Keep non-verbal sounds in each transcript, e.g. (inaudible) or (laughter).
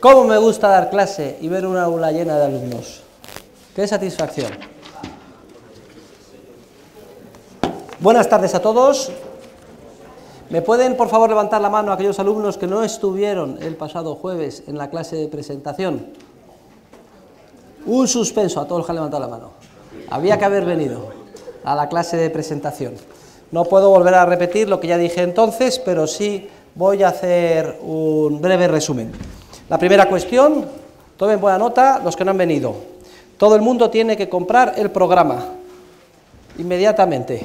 ¿Cómo me gusta dar clase y ver una aula llena de alumnos? ¡Qué satisfacción! Buenas tardes a todos. ¿Me pueden, por favor, levantar la mano aquellos alumnos que no estuvieron el pasado jueves en la clase de presentación? Un suspenso a todos los que han levantado la mano. Había que haber venido a la clase de presentación. No puedo volver a repetir lo que ya dije entonces, pero sí voy a hacer un breve resumen. La primera cuestión, tomen buena nota los que no han venido. Todo el mundo tiene que comprar el programa inmediatamente.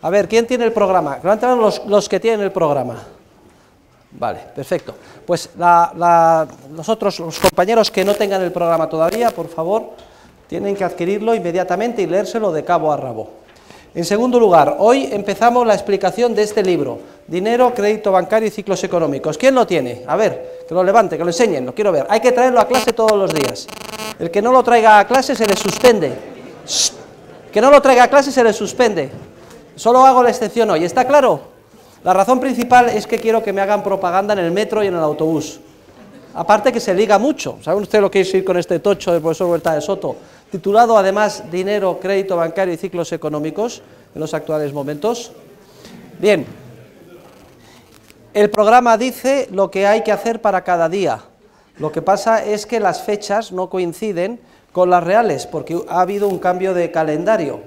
A ver, ¿quién tiene el programa? Levanten los, los que tienen el programa. Vale, perfecto. Pues los los compañeros que no tengan el programa todavía, por favor, tienen que adquirirlo inmediatamente y leérselo de cabo a rabo. En segundo lugar, hoy empezamos la explicación de este libro, Dinero, Crédito Bancario y Ciclos Económicos. ¿Quién lo tiene? A ver, que lo levante, que lo enseñen, lo quiero ver. Hay que traerlo a clase todos los días. El que no lo traiga a clase se le suspende. que no lo traiga a clase se le suspende. Solo hago la excepción hoy, ¿está claro? La razón principal es que quiero que me hagan propaganda en el metro y en el autobús. Aparte que se liga mucho. ¿Saben ustedes lo que es ir con este tocho del profesor Huerta de Soto? Titulado además Dinero, Crédito Bancario y Ciclos Económicos en los actuales momentos. Bien, el programa dice lo que hay que hacer para cada día. Lo que pasa es que las fechas no coinciden con las reales, porque ha habido un cambio de calendario.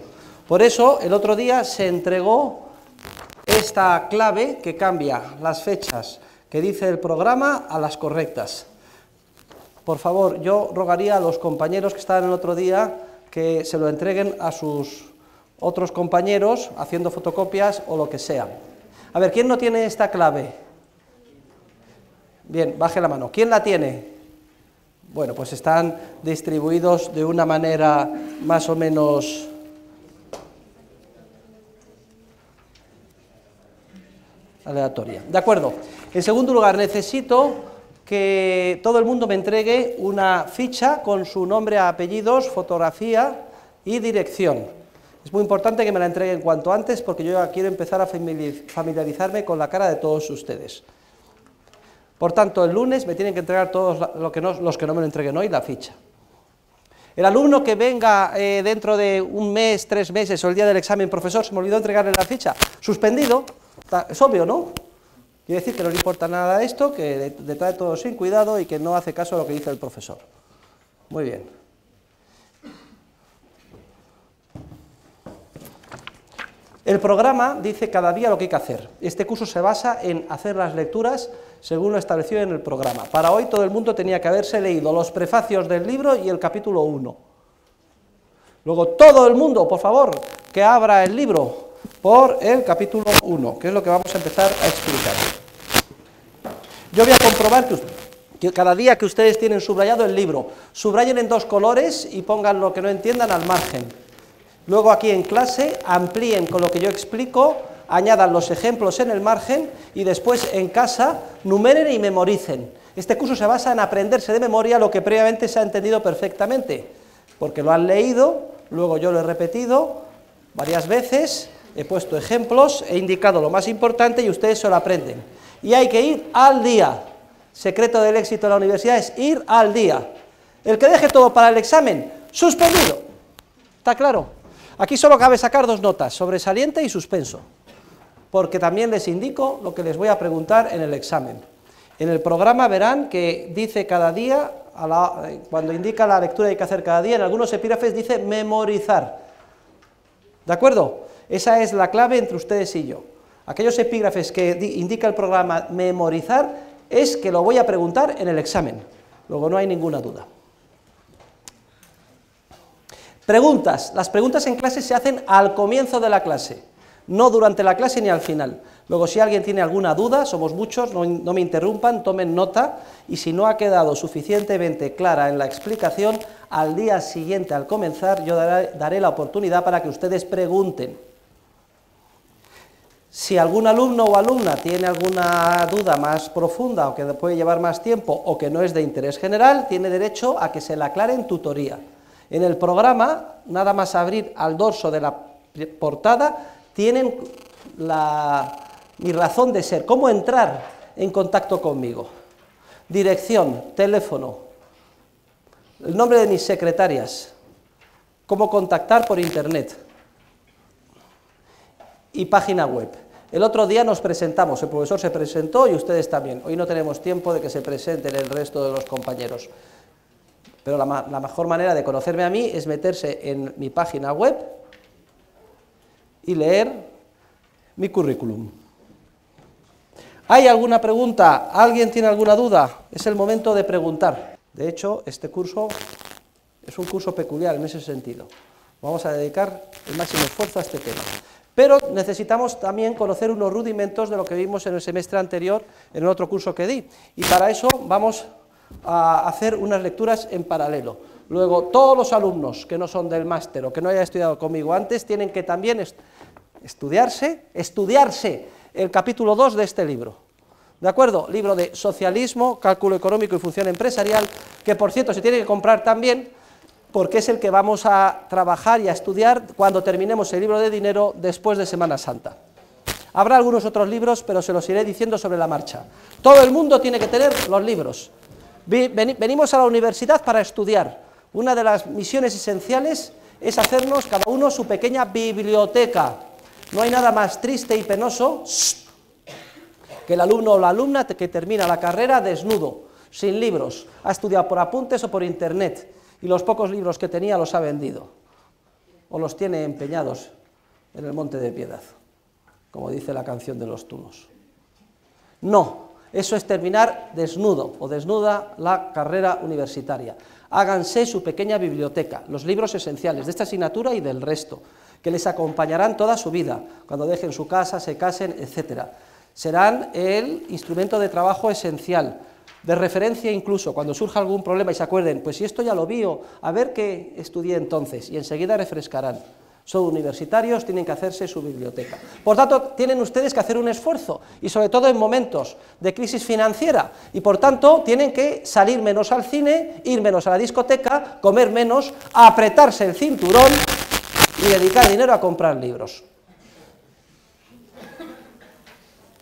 Por eso, el otro día se entregó esta clave que cambia las fechas que dice el programa a las correctas. Por favor, yo rogaría a los compañeros que estaban el otro día que se lo entreguen a sus otros compañeros haciendo fotocopias o lo que sea. A ver, ¿quién no tiene esta clave? Bien, baje la mano. ¿Quién la tiene? Bueno, pues están distribuidos de una manera más o menos... aleatoria. De acuerdo. En segundo lugar, necesito que todo el mundo me entregue una ficha con su nombre, apellidos, fotografía y dirección. Es muy importante que me la entreguen cuanto antes porque yo quiero empezar a familiarizarme con la cara de todos ustedes. Por tanto, el lunes me tienen que entregar todos los que no me lo entreguen hoy la ficha. El alumno que venga eh, dentro de un mes, tres meses o el día del examen, profesor, se me olvidó entregarle la ficha, suspendido, es obvio, ¿no? Quiere decir que no le importa nada esto, que le todo sin cuidado y que no hace caso a lo que dice el profesor. Muy bien. El programa dice cada día lo que hay que hacer. Este curso se basa en hacer las lecturas según lo establecido en el programa. Para hoy todo el mundo tenía que haberse leído los prefacios del libro y el capítulo 1. Luego todo el mundo, por favor, que abra el libro por el capítulo 1, que es lo que vamos a empezar a explicar. Yo voy a comprobar que, que cada día que ustedes tienen subrayado el libro, subrayen en dos colores y pongan lo que no entiendan al margen Luego aquí en clase amplíen con lo que yo explico, añadan los ejemplos en el margen y después en casa numeren y memoricen. Este curso se basa en aprenderse de memoria lo que previamente se ha entendido perfectamente, porque lo han leído, luego yo lo he repetido varias veces, he puesto ejemplos, he indicado lo más importante y ustedes se lo aprenden. Y hay que ir al día. Secreto del éxito de la universidad es ir al día. El que deje todo para el examen, suspendido. ¿Está claro? Aquí solo cabe sacar dos notas, sobresaliente y suspenso, porque también les indico lo que les voy a preguntar en el examen. En el programa verán que dice cada día, cuando indica la lectura que hay que hacer cada día, en algunos epígrafes dice memorizar. ¿De acuerdo? Esa es la clave entre ustedes y yo. Aquellos epígrafes que indica el programa memorizar es que lo voy a preguntar en el examen. Luego no hay ninguna duda. Preguntas. Las preguntas en clase se hacen al comienzo de la clase, no durante la clase ni al final. Luego, si alguien tiene alguna duda, somos muchos, no, me interrumpan, tomen nota y si no ha quedado suficientemente clara en la explicación, al día siguiente, al comenzar, yo daré, daré la oportunidad para que ustedes pregunten. Si algún alumno o alumna tiene alguna duda más profunda o que puede llevar más tiempo o que no es de interés general, tiene derecho a que se la aclare en tutoría. En el programa, nada más abrir al dorso de la portada, tienen mi razón de ser, cómo entrar en contacto conmigo. Dirección, teléfono, el nombre de mis secretarias, cómo contactar por internet y página web. El otro día nos presentamos, el profesor se presentó y ustedes también. Hoy no tenemos tiempo de que se presenten el resto de los compañeros. Pero la, mejor manera de conocerme a mí es meterse en mi página web y leer mi currículum. ¿Hay alguna pregunta? ¿Alguien tiene alguna duda? Es el momento de preguntar. De hecho, este curso es un curso peculiar en ese sentido. Vamos a dedicar el máximo esfuerzo a este tema. Pero necesitamos también conocer unos rudimentos de lo que vimos en el semestre anterior, en el otro curso que di. Y para eso vamos a hacer unas lecturas en paralelo. Luego, todos los alumnos que no son del máster o que no hayan estudiado conmigo antes tienen que también estudiarse, estudiarse el capítulo 2 de este libro. ¿De acuerdo? Libro de Socialismo, Cálculo Económico y Función Empresarial, que por cierto se tiene que comprar también porque es el que vamos a trabajar y a estudiar cuando terminemos el libro de dinero después de Semana Santa. Habrá algunos otros libros, pero se los iré diciendo sobre la marcha. Todo el mundo tiene que tener los libros venimos a la universidad para estudiar. Una de las misiones esenciales es hacernos cada uno su pequeña biblioteca. No hay nada más triste y penoso que el alumno o la alumna que termina la carrera desnudo, sin libros, ha estudiado por apuntes o por internet y los pocos libros que tenía los ha vendido o los tiene empeñados en el monte de piedad, como dice la canción de los tunos. No, eso es terminar desnudo o desnuda la carrera universitaria. Háganse su pequeña biblioteca, los libros esenciales de esta asignatura y del resto, que les acompañarán toda su vida, cuando dejen su casa, se casen, etc. Serán el instrumento de trabajo esencial, de referencia incluso, cuando surja algún problema y se acuerden, pues si esto ya lo vio, a ver qué estudié entonces, y enseguida refrescarán son universitarios, tienen que hacerse su biblioteca. Por tanto, tienen ustedes que hacer un esfuerzo, y sobre todo en momentos de crisis financiera, y por tanto tienen que salir menos al cine, ir menos a la discoteca, comer menos, apretarse el cinturón y dedicar dinero a comprar libros.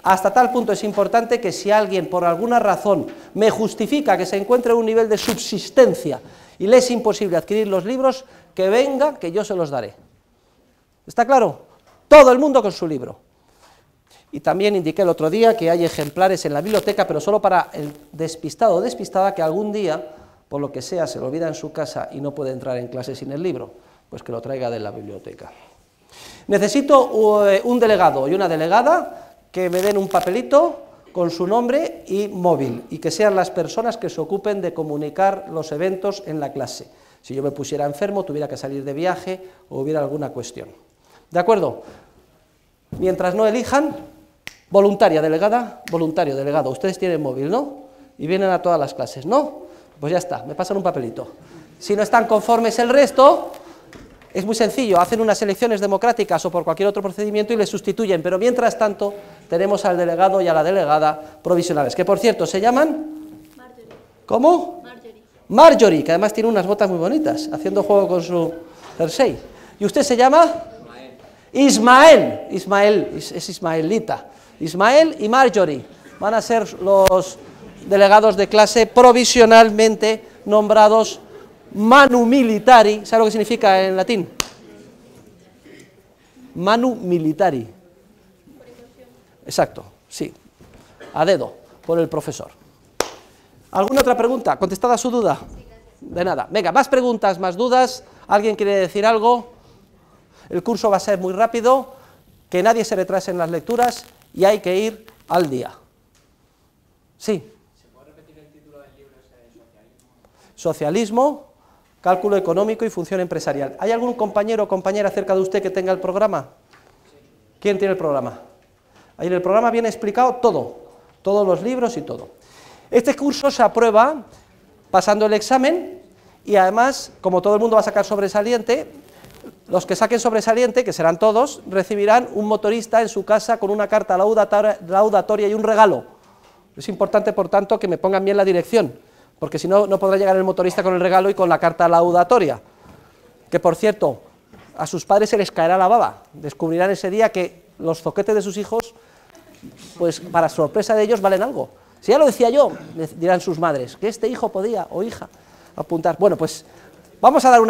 Hasta tal punto es importante que si alguien por alguna razón me justifica que se encuentre en un nivel de subsistencia y le es imposible adquirir los libros, que venga, que yo se los daré. ¿Está claro? Todo el mundo con su libro. Y también indiqué el otro día que hay ejemplares en la biblioteca, pero solo para el despistado o despistada que algún día, por lo que sea, se lo olvida en su casa y no puede entrar en clase sin el libro, pues que lo traiga de la biblioteca. Necesito eh, un delegado y una delegada que me den un papelito con su nombre y móvil y que sean las personas que se ocupen de comunicar los eventos en la clase. Si yo me pusiera enfermo, tuviera que salir de viaje o hubiera alguna cuestión. ¿De acuerdo? Mientras no elijan, voluntaria delegada, voluntario delegado. Ustedes tienen móvil, ¿no? Y vienen a todas las clases, ¿no? Pues ya está, me pasan un papelito. Si no están conformes el resto, es muy sencillo, hacen unas elecciones democráticas o por cualquier otro procedimiento y les sustituyen, pero mientras tanto tenemos al delegado y a la delegada provisionales, que por cierto se llaman... Marjorie. ¿Cómo? Marjorie. Marjorie, que además tiene unas botas muy bonitas, haciendo juego con su jersey. ¿Y usted se llama? Ismael, Ismael es, ismaelita, Ismael y Marjorie van a ser los delegados de clase provisionalmente nombrados manu militari. ¿Sabe lo que significa en latín? Manu militari. Exacto, sí. A dedo, por el profesor. ¿Alguna otra pregunta? ¿Contestada su duda? De nada. Venga, más preguntas, más dudas. ¿Alguien quiere decir algo? el curso va a ser muy rápido, que nadie se retrase en las lecturas y hay que ir al día. Sí. ¿Se puede repetir el título del libro socialismo? Socialismo, cálculo económico y función empresarial. ¿Hay algún compañero o compañera cerca de usted que tenga el programa? ¿Quién tiene el programa? Ahí en el programa viene explicado todo, todos los libros y todo. Este curso se aprueba pasando el examen y además, como todo el mundo va a sacar sobresaliente, los que saquen sobresaliente, que serán todos, recibirán un motorista en su casa con una carta laudatoria y un regalo. Es importante, por tanto, que me pongan bien la dirección, porque si no, no podrá llegar el motorista con el regalo y con la carta laudatoria. Que, por cierto, a sus padres se les caerá la baba. Descubrirán ese día que los zoquetes de sus hijos, pues para sorpresa de ellos, valen algo. Si ya lo decía yo, dirán sus madres, que este hijo podía o hija apuntar. Bueno, pues Vamos a dar un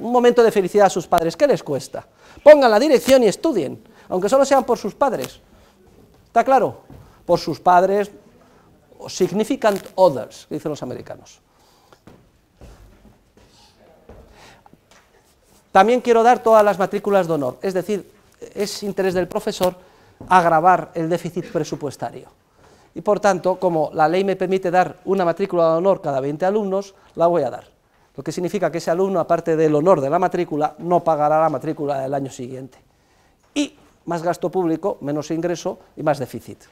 momento de felicidad a sus padres. ¿Qué les cuesta? Pongan la dirección y estudien, aunque solo sean por sus padres. ¿Está claro? Por sus padres, significant others, dicen los americanos. También quiero dar todas las matrículas de honor, es decir, es interés del profesor agravar el déficit presupuestario. Y por tanto, como la ley me permite dar una matrícula de honor cada 20 alumnos, la voy a dar lo que significa que ese alumno, aparte del honor de la matrícula, no pagará la matrícula del año siguiente. Y más gasto público, menos ingreso y más déficit.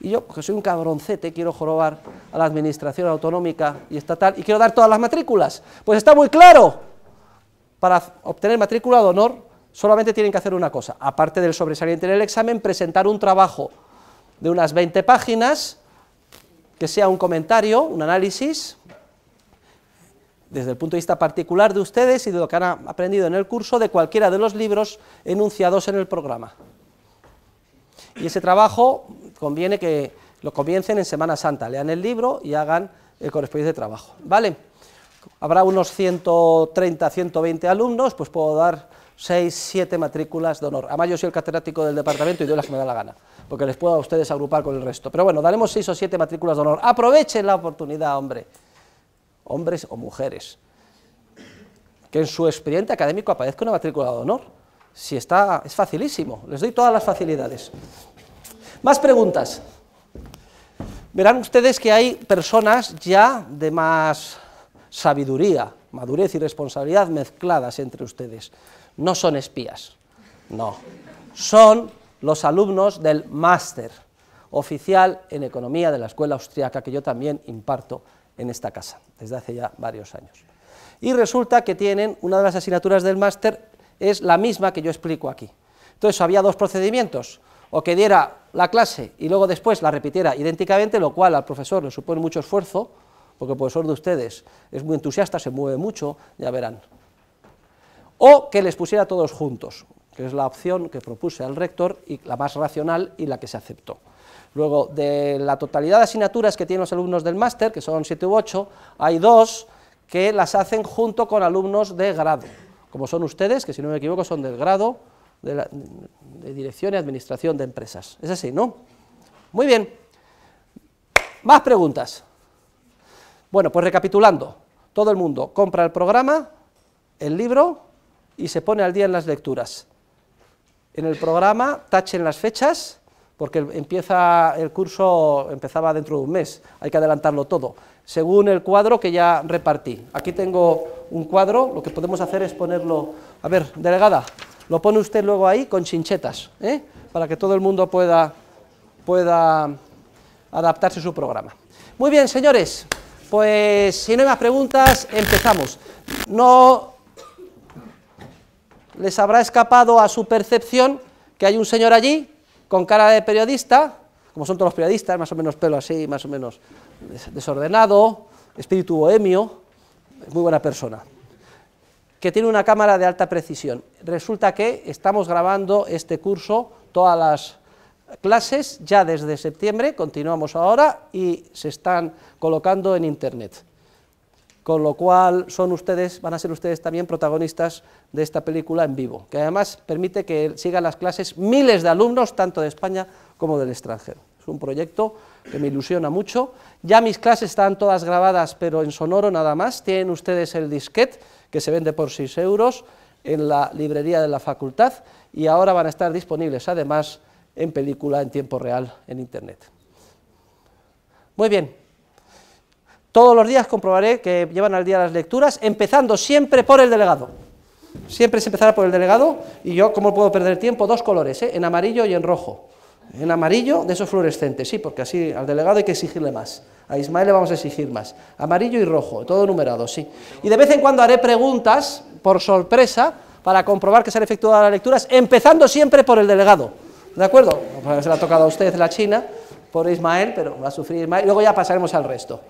Y yo, que soy un cabroncete, quiero jorobar a la administración autonómica y estatal y quiero dar todas las matrículas. Pues está muy claro, para obtener matrícula de honor solamente tienen que hacer una cosa, aparte del sobresaliente en el examen, presentar un trabajo de unas 20 páginas, que sea un comentario, un análisis, desde el punto de vista particular de ustedes y de lo que han aprendido en el curso de cualquiera de los libros enunciados en el programa. Y ese trabajo conviene que lo comiencen en Semana Santa, lean el libro y hagan el correspondiente trabajo. ¿Vale? Habrá unos 130, 120 alumnos, pues puedo dar 6, 7 matrículas de honor. Además yo soy el catedrático del departamento y doy las que me da la gana, porque les puedo a ustedes agrupar con el resto. Pero bueno, daremos 6 o 7 matrículas de honor. Aprovechen la oportunidad, hombre hombres o mujeres. Que en su expediente académico aparezca una matrícula de honor. Si está, es facilísimo, les doy todas las facilidades. Más preguntas. Verán ustedes que hay personas ya de más sabiduría, madurez y responsabilidad mezcladas entre ustedes. No son espías, no. Son los alumnos del máster oficial en economía de la Escuela Austriaca que yo también imparto en esta casa desde hace ya varios años. Y resulta que tienen, una de las asignaturas del máster es la misma que yo explico aquí. Entonces había dos procedimientos, o que diera la clase y luego después la repitiera idénticamente, lo cual al profesor le supone mucho esfuerzo, porque el profesor de ustedes es muy entusiasta, se mueve mucho, ya verán. O que les pusiera todos juntos, que es la opción que propuse al rector y la más racional y la que se aceptó. Luego, de la totalidad de asignaturas que tienen los alumnos del máster, que son siete u ocho, hay dos que las hacen junto con alumnos de grado, como son ustedes, que si no me equivoco son del grado de, de Dirección y Administración de Empresas. Es así, ¿no? Muy bien. Más preguntas. Bueno, pues recapitulando. Todo el mundo compra el programa, el libro y se pone al día en las lecturas. En el programa tachen las fechas porque empieza el curso, empezaba dentro de un mes, hay que adelantarlo todo, según el cuadro que ya repartí. Aquí tengo un cuadro, lo que podemos hacer es ponerlo, a ver, delegada, lo pone usted luego ahí con chinchetas, ¿eh? para que todo el mundo pueda, pueda adaptarse a su programa. Muy bien, señores, pues si no hay más preguntas, empezamos. No les habrá escapado a su percepción que hay un señor allí con cara de periodista, como son todos los periodistas, más o menos pelo así, más o menos desordenado, espíritu bohemio, muy buena persona, que tiene una cámara de alta precisión. Resulta que estamos grabando este curso, todas las clases, ya desde septiembre, continuamos ahora y se están colocando en Internet con lo cual son ustedes, van a ser ustedes también protagonistas de esta película en vivo, que además permite que sigan las clases miles de alumnos, tanto de España como del extranjero. Es un proyecto que me ilusiona mucho. Ya mis clases están todas grabadas, pero en sonoro nada más. Tienen ustedes el disquete, que se vende por 6 euros, en la librería de la facultad, y ahora van a estar disponibles, además, en película en tiempo real en Internet. Muy bien, todos los días comprobaré que llevan al día las lecturas, empezando siempre por el delegado. Siempre se empezará por el delegado y yo, ¿cómo puedo perder tiempo? Dos colores, ¿eh? en amarillo y en rojo. En amarillo, de esos fluorescentes, sí, porque así al delegado hay que exigirle más. A Ismael le vamos a exigir más. Amarillo y rojo, todo numerado, sí. Y de vez en cuando haré preguntas, por sorpresa, para comprobar que se han efectuado las lecturas, empezando siempre por el delegado. ¿De acuerdo? Se la ha tocado a usted la China, por Ismael, pero va a sufrir Ismael. Luego ya pasaremos al resto.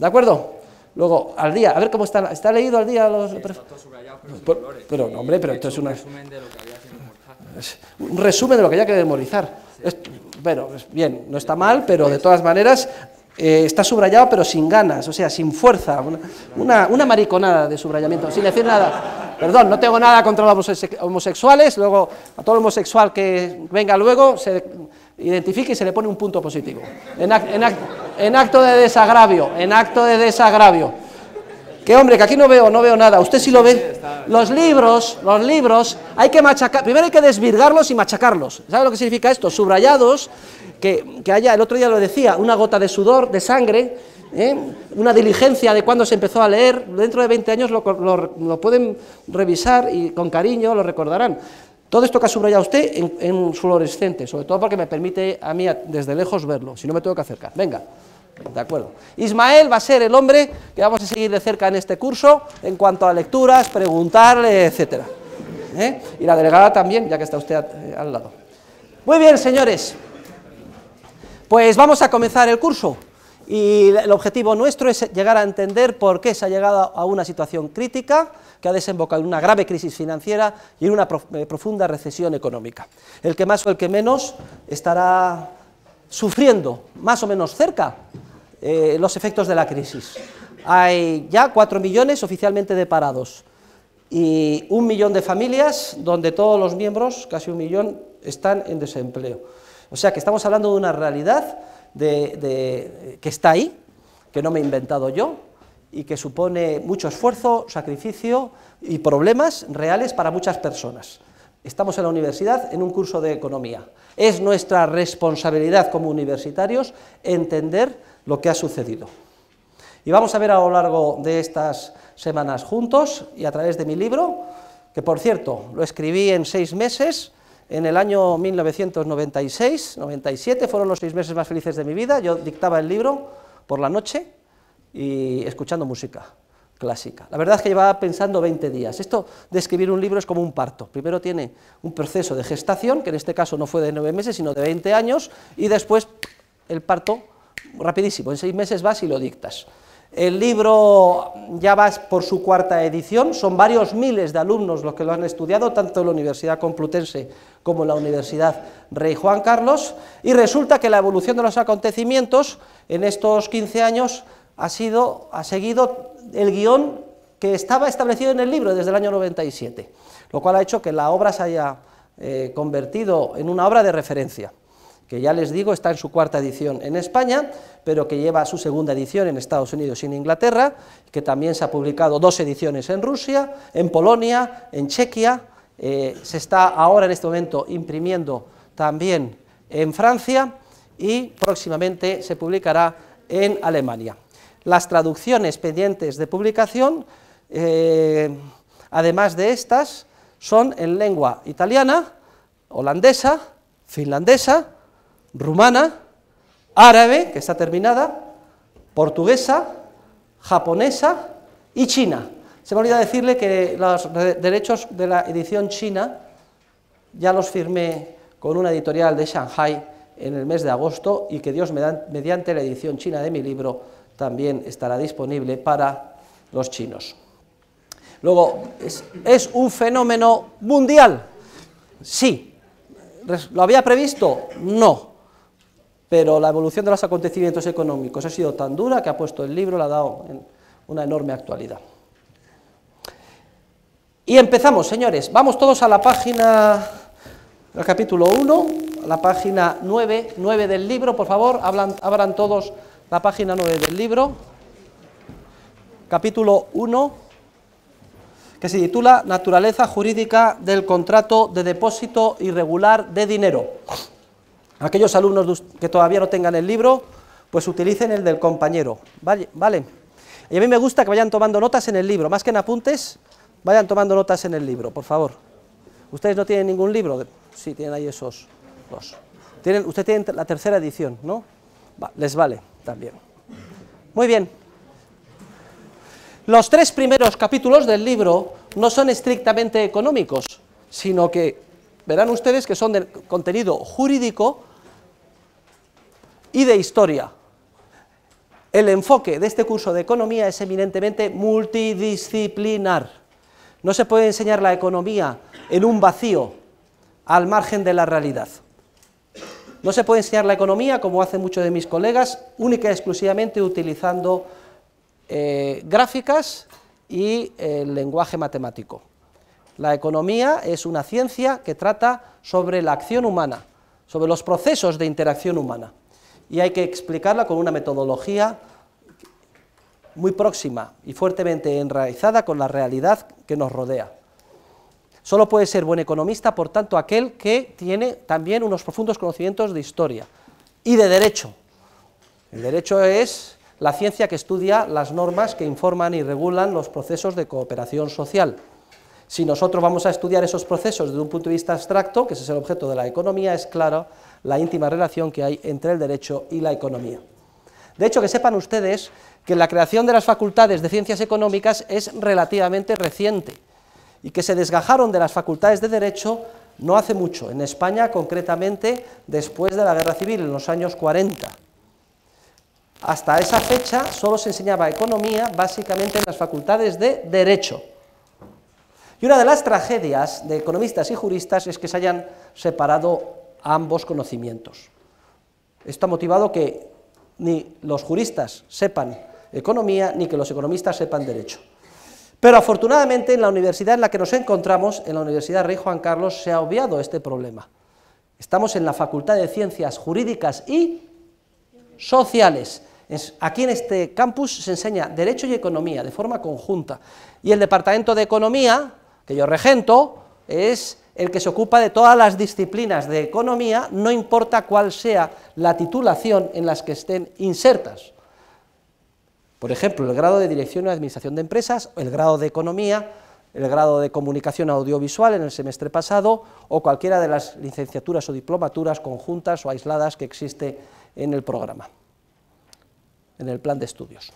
¿De acuerdo? Luego, al día, a ver cómo está, ¿está leído al día los... Sí, pero, hombre, pero esto es una... Un resumen de lo que había que Un resumen de lo que había que memorizar. Pero pues, bien, no está mal, pero de todas maneras eh, está subrayado, pero sin ganas, o sea, sin fuerza. una mariconada de subrayamiento, sin decir nada. Perdón, no tengo nada contra los homosexuales, luego a todo homosexual que venga luego se identifique y se le pone un punto positivo. En, acto de desagravio, en acto de desagravio. Que hombre, que aquí no veo, no veo nada. Usted sí lo ve. Los libros, los libros, hay que machacar. Primero hay que desvirgarlos y machacarlos. ¿Sabe lo que significa esto? Subrayados, que, haya, el otro día lo decía, una gota de sudor, de sangre, ¿eh? una diligencia de cuando se empezó a leer, dentro de 20 años lo, pueden revisar y con cariño lo recordarán. Todo esto que ha subrayado usted en, en fluorescente, sobre todo porque me permite a mí desde lejos verlo, si no me tengo que acercar. Venga, de acuerdo. Ismael va a ser el hombre que vamos a seguir de cerca en este curso en cuanto a lecturas, preguntarle, etcétera. ¿eh? Y la delegada también, ya que está usted eh, al lado. Muy bien, señores. Pues vamos a comenzar el curso. Y el objetivo nuestro es llegar a entender por qué se ha llegado a una situación crítica que ha desembocado en una grave crisis financiera y en una eh, profunda recesión económica. El que más o el que menos estará sufriendo más o menos cerca eh, los efectos de la crisis. Hay ya 4 millones oficialmente de parados y un millón de familias donde todos los miembros, casi un millón, están en desempleo. O sea que estamos hablando de una realidad de, que está ahí, que no me he inventado yo y que supone mucho esfuerzo, sacrificio y problemas reales para muchas personas. Estamos en la universidad en un curso de economía. Es nuestra responsabilidad como universitarios entender lo que ha sucedido. Y vamos a ver a lo largo de estas semanas juntos y a través de mi libro, que por cierto lo escribí en seis meses, en el año 1996, 97, fueron los seis meses más felices de mi vida. Yo dictaba el libro por la noche y escuchando música clásica. La verdad es que llevaba pensando 20 días. Esto de escribir un libro es como un parto. Primero tiene un proceso de gestación, que en este caso no fue de nueve meses, sino de 20 años, y después el parto rapidísimo. En seis meses vas y lo dictas. El libro ya va por su cuarta edición, son varios miles de alumnos los que lo han estudiado, tanto en la Universidad Complutense como en la Universidad Rey Juan Carlos, y resulta que la evolución de los acontecimientos en estos 15 años ha, sido, ha seguido el guión que estaba establecido en el libro desde el año 97, lo cual ha hecho que la obra se haya eh, convertido en una obra de referencia que ya les digo está en su cuarta edición en España, pero que lleva su segunda edición en Estados Unidos y en Inglaterra, que también se ha publicado dos ediciones en Rusia, en Polonia, en Chequia, eh, se está ahora en este momento imprimiendo también en Francia y próximamente se publicará en Alemania. Las traducciones pendientes de publicación, eh, además de estas, son en lengua italiana, holandesa, finlandesa, rumana, árabe, que está terminada, portuguesa, japonesa y china. Se me olvidó decirle que los derechos de la edición china ya los firmé con una editorial de Shanghai en el mes de agosto y que Dios mediante la edición china de mi libro también estará disponible para los chinos. Luego, es un fenómeno mundial. Sí. ¿Lo había previsto? No. Pero la evolución de los acontecimientos económicos ha sido tan dura que ha puesto el libro, la ha dado en una enorme actualidad. Y empezamos, señores. Vamos todos a la página, al capítulo 1, a la página 9, del libro, por favor. abran todos la página 9 del libro. Capítulo 1, que se titula Naturaleza jurídica del contrato de depósito irregular de dinero. Aquellos alumnos que todavía no tengan el libro, pues utilicen el del compañero, ¿vale? ¿vale? Y a mí me gusta que vayan tomando notas en el libro, más que en apuntes, vayan tomando notas en el libro, por favor. ¿Ustedes no tienen ningún libro? Sí, tienen ahí esos dos. ¿Tienen, usted tiene la tercera edición, ¿no? les vale también. Muy bien. Los tres primeros capítulos del libro no son estrictamente económicos, sino que verán ustedes que son de contenido jurídico y de historia. El enfoque de este curso de economía es eminentemente multidisciplinar. No se puede enseñar la economía en un vacío, al margen de la realidad. No se puede enseñar la economía, como hacen muchos de mis colegas, única y exclusivamente utilizando eh, gráficas y el eh, lenguaje matemático. La economía es una ciencia que trata sobre la acción humana, sobre los procesos de interacción humana y hay que explicarla con una metodología muy próxima y fuertemente enraizada con la realidad que nos rodea. Solo puede ser buen economista, por tanto, aquel que tiene también unos profundos conocimientos de historia y de derecho. El derecho es la ciencia que estudia las normas que informan y regulan los procesos de cooperación social. Si nosotros vamos a estudiar esos procesos desde un punto de vista abstracto, que ese es el objeto de la economía, es claro la íntima relación que hay entre el derecho y la economía. De hecho, que sepan ustedes que la creación de las facultades de ciencias económicas es relativamente reciente y que se desgajaron de las facultades de derecho no hace mucho, en España concretamente después de la Guerra Civil, en los años 40. Hasta esa fecha solo se enseñaba economía básicamente en las facultades de derecho. Y una de las tragedias de economistas y juristas es que se hayan separado ambos conocimientos. Esto ha motivado que ni los juristas sepan economía ni que los economistas sepan derecho. Pero afortunadamente en la universidad en la que nos encontramos, en la Universidad Rey Juan Carlos, se ha obviado este problema. Estamos en la Facultad de Ciencias Jurídicas y Sociales. Aquí en este campus se enseña Derecho y Economía de forma conjunta. Y el Departamento de Economía, que yo regento, es el que se ocupa de todas las disciplinas de economía, no importa cuál sea la titulación en las que estén insertas. Por ejemplo, el grado de Dirección y Administración de Empresas, el grado de Economía, el grado de Comunicación Audiovisual en el semestre pasado, o cualquiera de las licenciaturas o diplomaturas conjuntas o aisladas que existe en el programa, en el plan de estudios.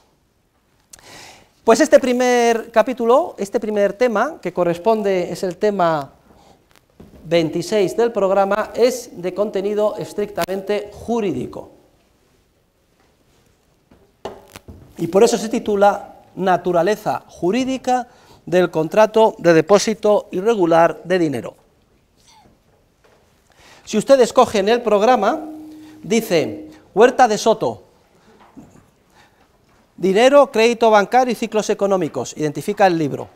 Pues este primer capítulo, este primer tema, que corresponde, es el tema 26 del programa es de contenido estrictamente jurídico. Y por eso se titula Naturaleza jurídica del contrato de depósito irregular de dinero. Si ustedes cogen el programa, dice Huerta de Soto, Dinero, crédito bancario y ciclos económicos, identifica el libro.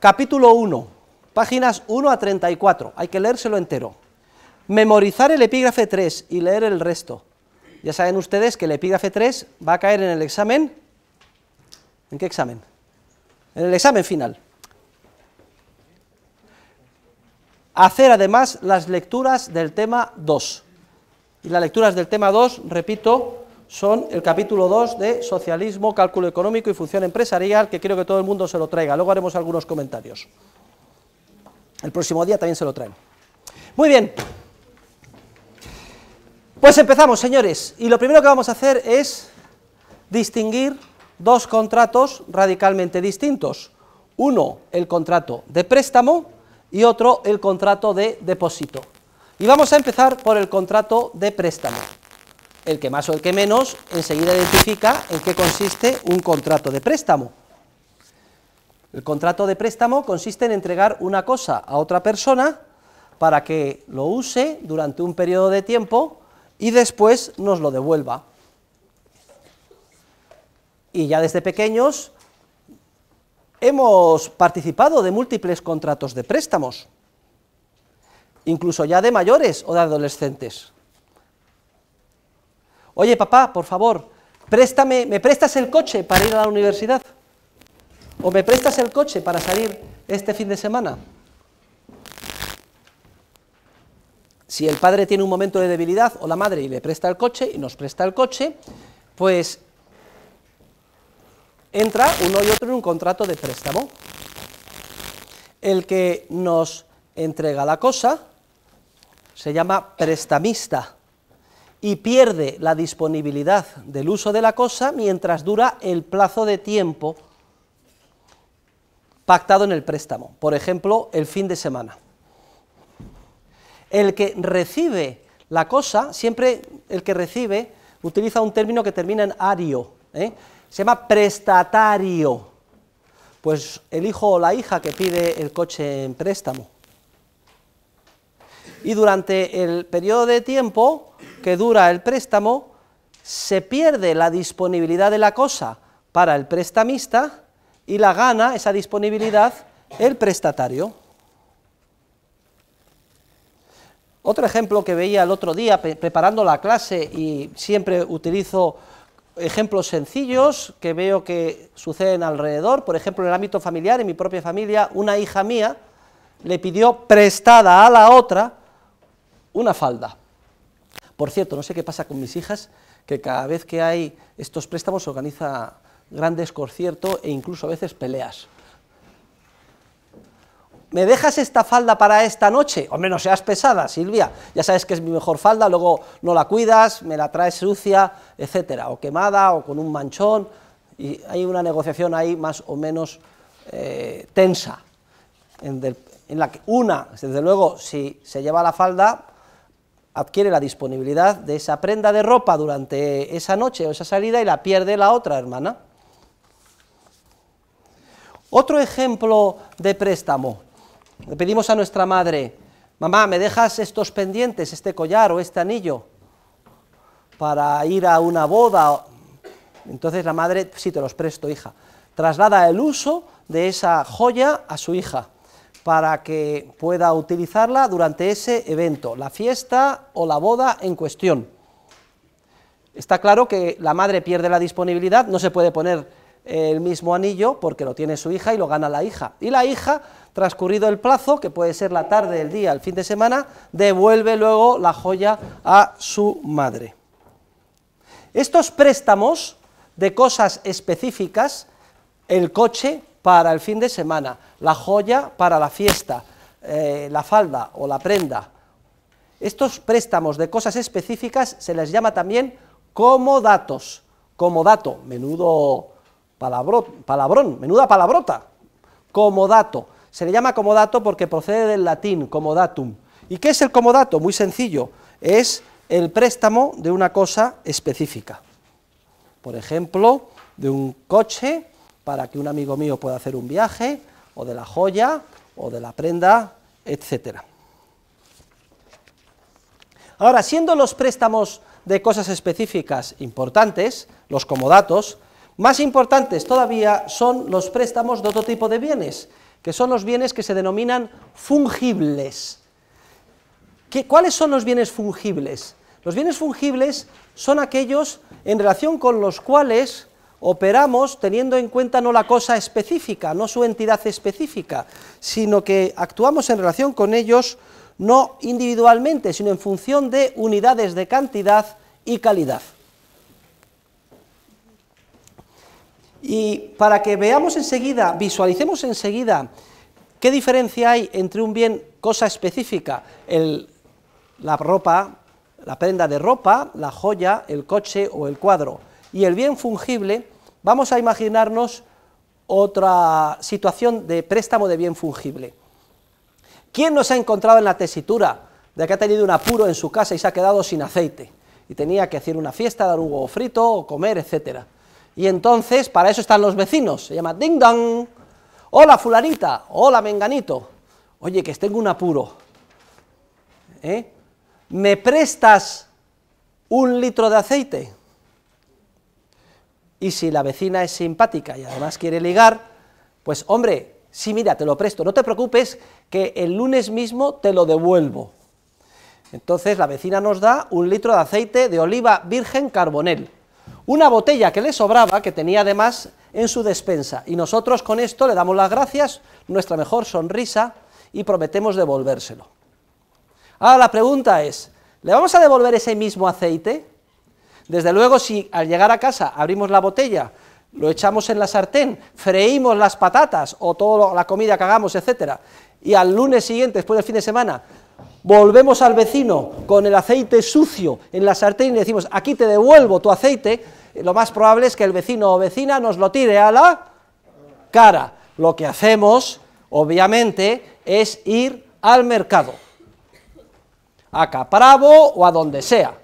Capítulo 1, páginas 1 a 34, hay que leérselo entero. Memorizar el epígrafe 3 y leer el resto. Ya saben ustedes que el epígrafe 3 va a caer en el examen. ¿En qué examen? En el examen final. Hacer además las lecturas del tema 2. Y las lecturas del tema 2, repito, son el capítulo 2 de Socialismo, Cálculo Económico y Función Empresarial, que quiero que todo el mundo se lo traiga. Luego haremos algunos comentarios. El próximo día también se lo traen. Muy bien. Pues empezamos, señores. Y lo primero que vamos a hacer es distinguir dos contratos radicalmente distintos. Uno, el contrato de préstamo y otro, el contrato de depósito. Y vamos a empezar por el contrato de préstamo. El que más o el que menos enseguida identifica en qué consiste un contrato de préstamo. El contrato de préstamo consiste en entregar una cosa a otra persona para que lo use durante un periodo de tiempo y después nos lo devuelva. Y ya desde pequeños hemos participado de múltiples contratos de préstamos, incluso ya de mayores o de adolescentes. Oye, papá, por favor, préstame, ¿me prestas el coche para ir a la universidad? ¿O me prestas el coche para salir este fin de semana? Si el padre tiene un momento de debilidad o la madre y le presta el coche y nos presta el coche, pues entra uno y otro en un contrato de préstamo. El que nos entrega la cosa se llama prestamista y pierde la disponibilidad del uso de la cosa mientras dura el plazo de tiempo pactado en el préstamo, por ejemplo, el fin de semana. El que recibe la cosa, siempre el que recibe utiliza un término que termina en ario, ¿eh? se llama prestatario, pues el hijo o la hija que pide el coche en préstamo. Y durante el periodo de tiempo que dura el préstamo, se pierde la disponibilidad de la cosa para el prestamista y la gana, esa disponibilidad, el prestatario. Otro ejemplo que veía el otro día preparando la clase y siempre utilizo ejemplos sencillos que veo que suceden alrededor, por ejemplo en el ámbito familiar, en mi propia familia, una hija mía le pidió prestada a la otra una falda. Por cierto, no sé qué pasa con mis hijas, que cada vez que hay estos préstamos se organiza gran desconcierto e incluso a veces peleas. ¿Me dejas esta falda para esta noche? o menos, seas pesada, Silvia. Ya sabes que es mi mejor falda, luego no la cuidas, me la traes sucia, etcétera, o quemada, o con un manchón. Y hay una negociación ahí más o menos eh, tensa, en, la que una, desde luego, si se lleva la falda, adquiere la disponibilidad de esa prenda de ropa durante esa noche o esa salida y la pierde la otra hermana. Otro ejemplo de préstamo. Le pedimos a nuestra madre, mamá, ¿me dejas estos pendientes, este collar o este anillo para ir a una boda? Entonces la madre, sí, te los presto, hija. Traslada el uso de esa joya a su hija para que pueda utilizarla durante ese evento, la fiesta o la boda en cuestión. Está claro que la madre pierde la disponibilidad, no se puede poner el mismo anillo porque lo tiene su hija y lo gana la hija. Y la hija, transcurrido el plazo, que puede ser la tarde, el día, el fin de semana, devuelve luego la joya a su madre. Estos préstamos de cosas específicas, el coche para el fin de semana, la joya para la fiesta, eh, la falda o la prenda, estos préstamos de cosas específicas se les llama también comodatos, dato menudo palabrón, menuda palabrota, comodato. Se le llama comodato porque procede del latín, comodatum. ¿Y qué es el comodato? Muy sencillo, es el préstamo de una cosa específica. Por ejemplo, de un coche para que un amigo mío pueda hacer un viaje, o de la joya, o de la prenda, etcétera... Ahora, siendo los préstamos de cosas específicas importantes, los comodatos, más importantes todavía son los préstamos de otro tipo de bienes, que son los bienes que se denominan fungibles. ¿Cuáles son los bienes fungibles? Los bienes fungibles son aquellos en relación con los cuales operamos teniendo en cuenta no la cosa específica, no su entidad específica, sino que actuamos en relación con ellos no individualmente, sino en función de unidades de cantidad y calidad. Y para que veamos enseguida, visualicemos enseguida qué diferencia hay entre un bien, cosa específica, la ropa, la prenda de ropa, la joya, el coche o el cuadro, y el bien fungible, vamos a imaginarnos otra situación de préstamo de bien fungible. ¿Quién nos ha encontrado en la tesitura de que ha tenido un apuro en su casa y se ha quedado sin aceite? Y tenía que hacer una fiesta, dar un huevo frito o comer, etcétera. Y entonces, para eso están los vecinos. Se llama ding dong. Hola fulanita, hola menganito. Oye, que tengo un apuro. ¿Eh? ¿Me prestas un litro de aceite? Y si la vecina es simpática y además quiere ligar, pues hombre, sí, mira, te lo presto, no te preocupes que el lunes mismo te lo devuelvo. Entonces la vecina nos da un litro de aceite de oliva virgen carbonel una botella que le sobraba, que tenía además en su despensa. Y nosotros con esto le damos las gracias, nuestra mejor sonrisa, y prometemos devolvérselo. Ahora la pregunta es, ¿le vamos a devolver ese mismo aceite? Desde luego, si al llegar a casa abrimos la botella, lo echamos en la sartén, freímos las patatas o toda la comida que hagamos, etcétera... y al lunes siguiente, después del fin de semana, volvemos al vecino con el aceite sucio en la sartén y le decimos, aquí te devuelvo tu aceite, lo más probable es que el vecino o vecina nos lo tire a la cara. Lo que hacemos, obviamente, es ir al mercado, a Capravo o a donde sea,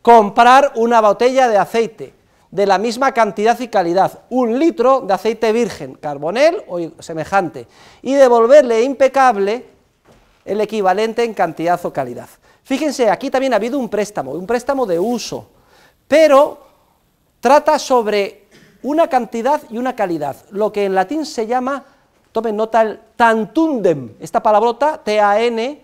comprar una botella de aceite de la misma cantidad y calidad, un litro de aceite virgen, carbonel o semejante, y devolverle impecable el equivalente en cantidad o calidad. Fíjense, aquí también ha habido un préstamo, un préstamo de uso, pero trata sobre una cantidad y una calidad, lo que en latín se llama, tomen nota, el tantundem, esta palabrota, T-A-N,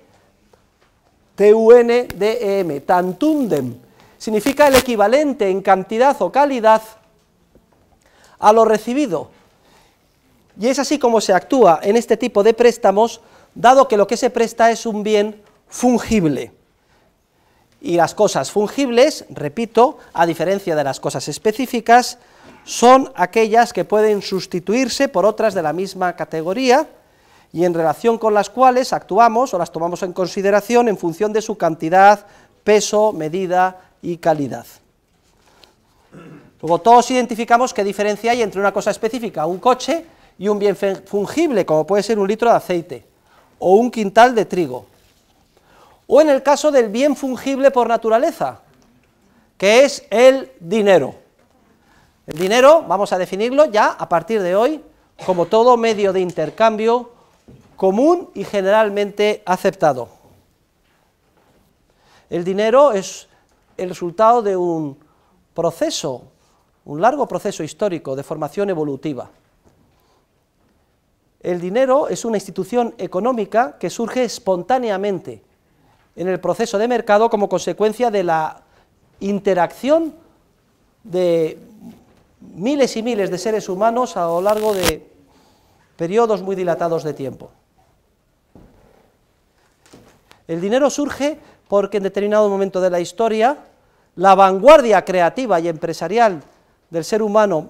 T-U-N-D-E-M, tantundem, significa el equivalente en cantidad o calidad a lo recibido. Y es así como se actúa en este tipo de préstamos dado que lo que se presta es un bien fungible. Y las cosas fungibles, repito, a diferencia de las cosas específicas, son aquellas que pueden sustituirse por otras de la misma categoría y en relación con las cuales actuamos o las tomamos en consideración en función de su cantidad, peso, medida y calidad. Luego todos identificamos qué diferencia hay entre una cosa específica, un coche, y un bien fungible, como puede ser un litro de aceite o un quintal de trigo. O en el caso del bien fungible por naturaleza, que es el dinero. El dinero, vamos a definirlo ya a partir de hoy, como todo medio de intercambio común y generalmente aceptado. El dinero es el resultado de un proceso, un largo proceso histórico de formación evolutiva. El dinero es una institución económica que surge espontáneamente en el proceso de mercado como consecuencia de la interacción de miles y miles de seres humanos a lo largo de periodos muy dilatados de tiempo. El dinero surge porque en determinado momento de la historia la vanguardia creativa y empresarial del ser humano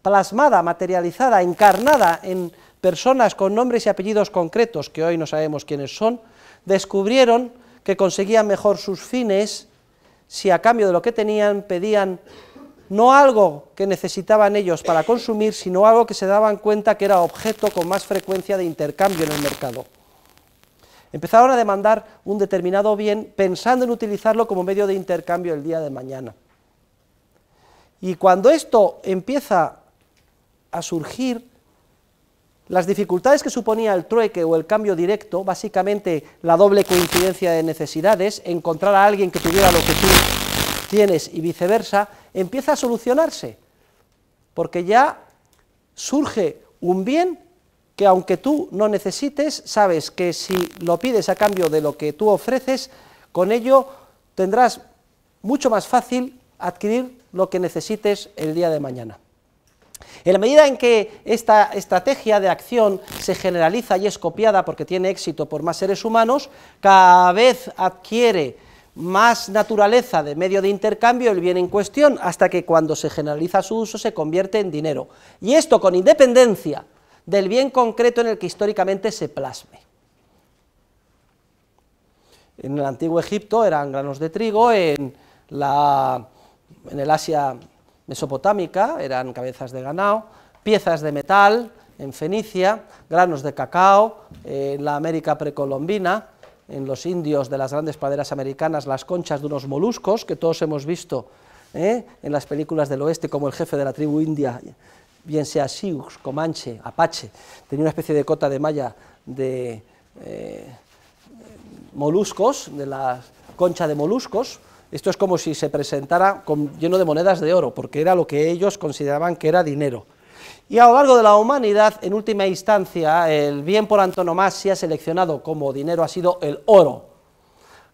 plasmada, materializada, encarnada en personas con nombres y apellidos concretos, que hoy no sabemos quiénes son, descubrieron que conseguían mejor sus fines si a cambio de lo que tenían pedían no algo que necesitaban ellos para consumir, sino algo que se daban cuenta que era objeto con más frecuencia de intercambio en el mercado. Empezaron a demandar un determinado bien pensando en utilizarlo como medio de intercambio el día de mañana. Y cuando esto empieza a surgir, las dificultades que suponía el trueque o el cambio directo, básicamente la doble coincidencia de necesidades, encontrar a alguien que tuviera lo que tú tienes y viceversa, empieza a solucionarse, porque ya surge un bien que aunque tú no necesites, sabes que si lo pides a cambio de lo que tú ofreces, con ello tendrás mucho más fácil adquirir lo que necesites el día de mañana. En la medida en que esta estrategia de acción se generaliza y es copiada porque tiene éxito por más seres humanos, cada vez adquiere más naturaleza de medio de intercambio el bien en cuestión, hasta que cuando se generaliza su uso se convierte en dinero. Y esto con independencia del bien concreto en el que históricamente se plasme. En el antiguo Egipto eran granos de trigo, en, la, en el Asia mesopotámica, eran cabezas de ganado, piezas de metal en Fenicia, granos de cacao eh, en la América precolombina, en los indios de las grandes praderas americanas, las conchas de unos moluscos que todos hemos visto eh, en las películas del oeste, como el jefe de la tribu india, bien sea Sioux, Comanche, Apache, tenía una especie de cota de malla de eh, moluscos, de la concha de moluscos, esto es como si se presentara con, lleno de monedas de oro, porque era lo que ellos consideraban que era dinero. Y a lo largo de la humanidad, en última instancia, el bien por antonomasia seleccionado como dinero ha sido el oro,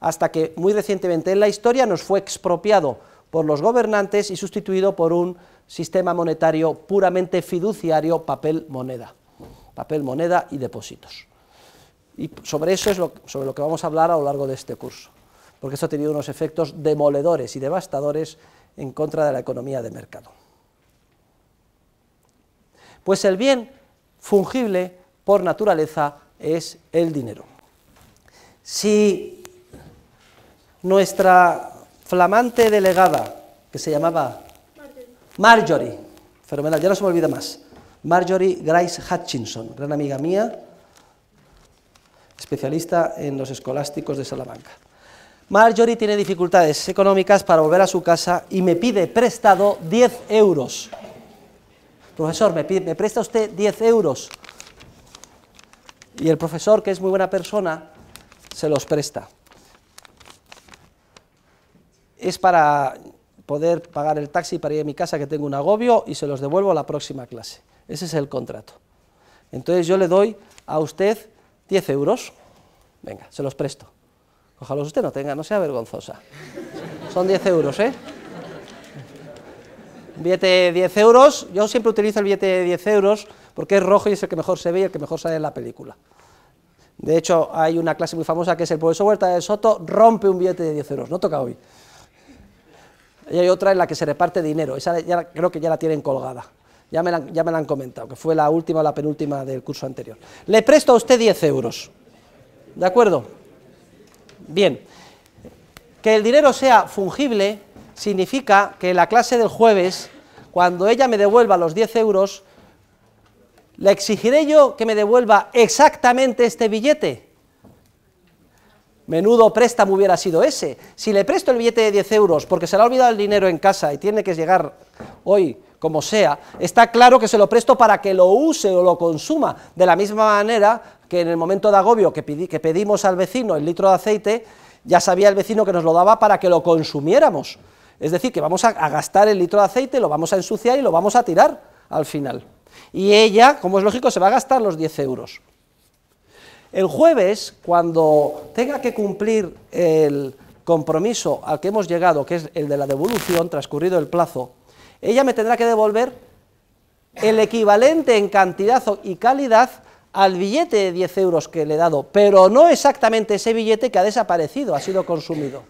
hasta que muy recientemente en la historia nos fue expropiado por los gobernantes y sustituido por un sistema monetario puramente fiduciario, papel moneda, papel moneda y depósitos. Y sobre eso es sobre lo que vamos a hablar a lo largo de este curso porque eso ha tenido unos efectos demoledores y devastadores en contra de la economía de mercado. Pues el bien fungible por naturaleza es el dinero. Si nuestra flamante delegada, que se llamaba Marjorie, fenomenal, ya no se me olvida más, Marjorie Grace Hutchinson, gran amiga mía, especialista en los escolásticos de Salamanca. Marjorie tiene dificultades económicas para volver a su casa y me pide prestado 10 euros. Profesor, ¿me, presta usted 10 euros? Y el profesor, que es muy buena persona, se los presta. Es para poder pagar el taxi para ir a mi casa que tengo un agobio y se los devuelvo a la próxima clase. Ese es el contrato. Entonces yo le doy a usted 10 euros. Venga, se los presto. Ojalá usted no tenga, no sea vergonzosa. Son 10 euros, ¿eh? Un billete de 10 euros, yo siempre utilizo el billete de 10 euros porque es rojo y es el que mejor se ve y el que mejor sale en la película. De hecho, hay una clase muy famosa que es el profesor Huerta de Soto rompe un billete de 10 euros, no toca hoy. Y hay otra en la que se reparte dinero, esa ya, creo que ya la tienen colgada. Ya me, la, ya me la han comentado, que fue la última o la penúltima del curso anterior. Le presto a usted 10 euros. ¿De acuerdo? Bien, que el dinero sea fungible significa que la clase del jueves, cuando ella me devuelva los 10 euros, ¿le exigiré yo que me devuelva exactamente este billete? Menudo préstamo hubiera sido ese. Si le presto el billete de 10 euros porque se le ha olvidado el dinero en casa y tiene que llegar hoy como sea, está claro que se lo presto para que lo use o lo consuma. De la misma manera, que en el momento de agobio que, pedimos al vecino el litro de aceite, ya sabía el vecino que nos lo daba para que lo consumiéramos. Es decir, que vamos a, a gastar el litro de aceite, lo vamos a ensuciar y lo vamos a tirar al final. Y ella, como es lógico, se va a gastar los 10 euros. El jueves, cuando tenga que cumplir el compromiso al que hemos llegado, que es el de la devolución, transcurrido el plazo, ella me tendrá que devolver el equivalente en cantidad y calidad al billete de 10 euros que le he dado, pero no exactamente ese billete que ha desaparecido, ha sido consumido.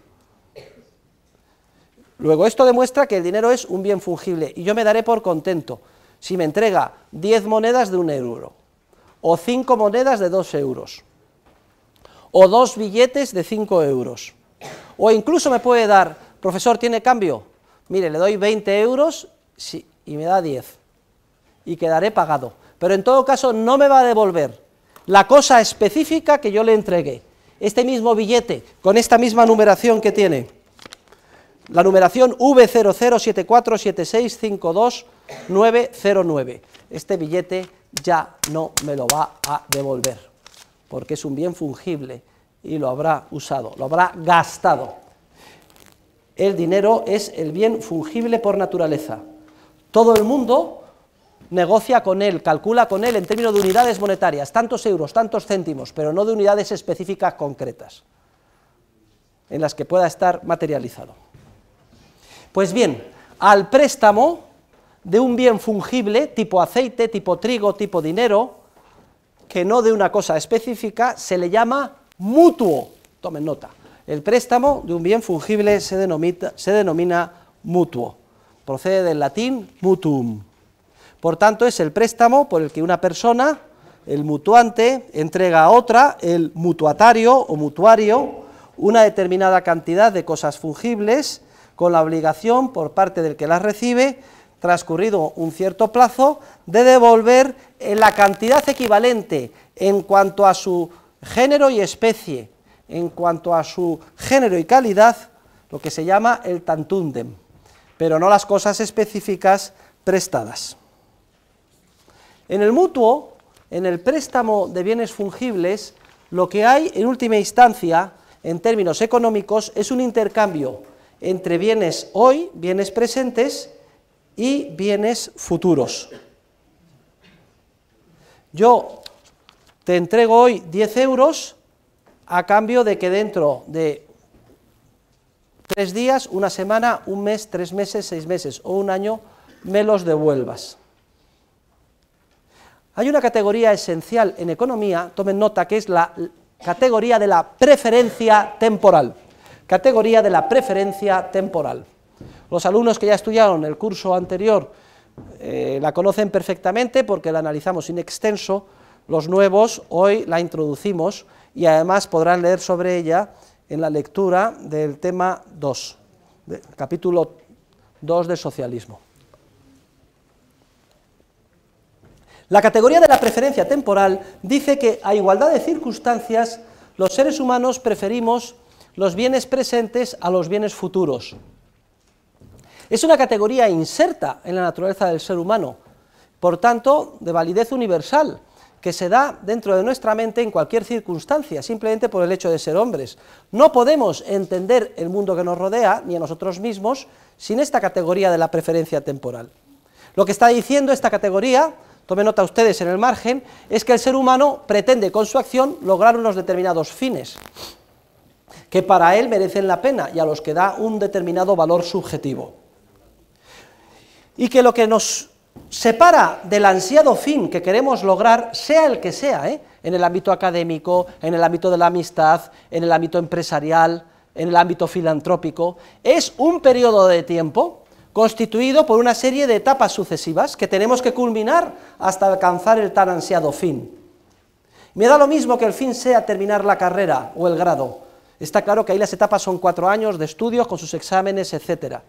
Luego, esto demuestra que el dinero es un bien fungible y yo me daré por contento si me entrega 10 monedas de un euro, o 5 monedas de 2 euros, o dos billetes de 5 euros, o incluso me puede dar, profesor, ¿tiene cambio? Mire, le doy 20 euros y me da 10, y quedaré pagado pero en todo caso no me va a devolver la cosa específica que yo le entregué. Este mismo billete, con esta misma numeración que tiene, la numeración v 00747652909 Este billete ya no me lo va a devolver, porque es un bien fungible y lo habrá usado, lo habrá gastado. El dinero es el bien fungible por naturaleza. Todo el mundo negocia con él, calcula con él en términos de unidades monetarias, tantos euros, tantos céntimos, pero no de unidades específicas concretas en las que pueda estar materializado. Pues bien, al préstamo de un bien fungible, tipo aceite, tipo trigo, tipo dinero, que no de una cosa específica, se le llama mutuo. Tomen nota. El préstamo de un bien fungible se denomina, mutuo. Procede del latín mutuum. Por tanto, es el préstamo por el que una persona, el mutuante, entrega a otra, el mutuatario o mutuario, una determinada cantidad de cosas fungibles con la obligación por parte del que las recibe, transcurrido un cierto plazo, de devolver la cantidad equivalente en cuanto a su género y especie, en cuanto a su género y calidad, lo que se llama el tantúndem, pero no las cosas específicas prestadas. En el mutuo, en el préstamo de bienes fungibles, lo que hay en última instancia, en términos económicos, es un intercambio entre bienes hoy, bienes presentes y bienes futuros. Yo te entrego hoy 10 euros a cambio de que dentro de tres días, una semana, un mes, tres meses, seis meses o un año me los devuelvas. Hay una categoría esencial en economía, tomen nota, que es la categoría de la preferencia temporal. Categoría de la preferencia temporal. Los alumnos que ya estudiaron el curso anterior eh, la conocen perfectamente porque la analizamos in extenso. Los nuevos hoy la introducimos y además podrán leer sobre ella en la lectura del tema 2, del capítulo 2 de socialismo. La categoría de la preferencia temporal dice que a igualdad de circunstancias los seres humanos preferimos los bienes presentes a los bienes futuros. Es una categoría inserta en la naturaleza del ser humano, por tanto, de validez universal, que se da dentro de nuestra mente en cualquier circunstancia, simplemente por el hecho de ser hombres. No podemos entender el mundo que nos rodea, ni a nosotros mismos, sin esta categoría de la preferencia temporal. Lo que está diciendo esta categoría tomen nota ustedes en el margen, es que el ser humano pretende con su acción lograr unos determinados fines, que para él merecen la pena y a los que da un determinado valor subjetivo. Y que lo que nos separa del ansiado fin que queremos lograr, sea el que sea, ¿eh? en el ámbito académico, en el ámbito de la amistad, en el ámbito empresarial, en el ámbito filantrópico, es un periodo de tiempo constituido por una serie de etapas sucesivas que tenemos que culminar hasta alcanzar el tan ansiado fin. Me da lo mismo que el fin sea terminar la carrera o el grado. Está claro que ahí las etapas son cuatro años de estudios con sus exámenes, etc.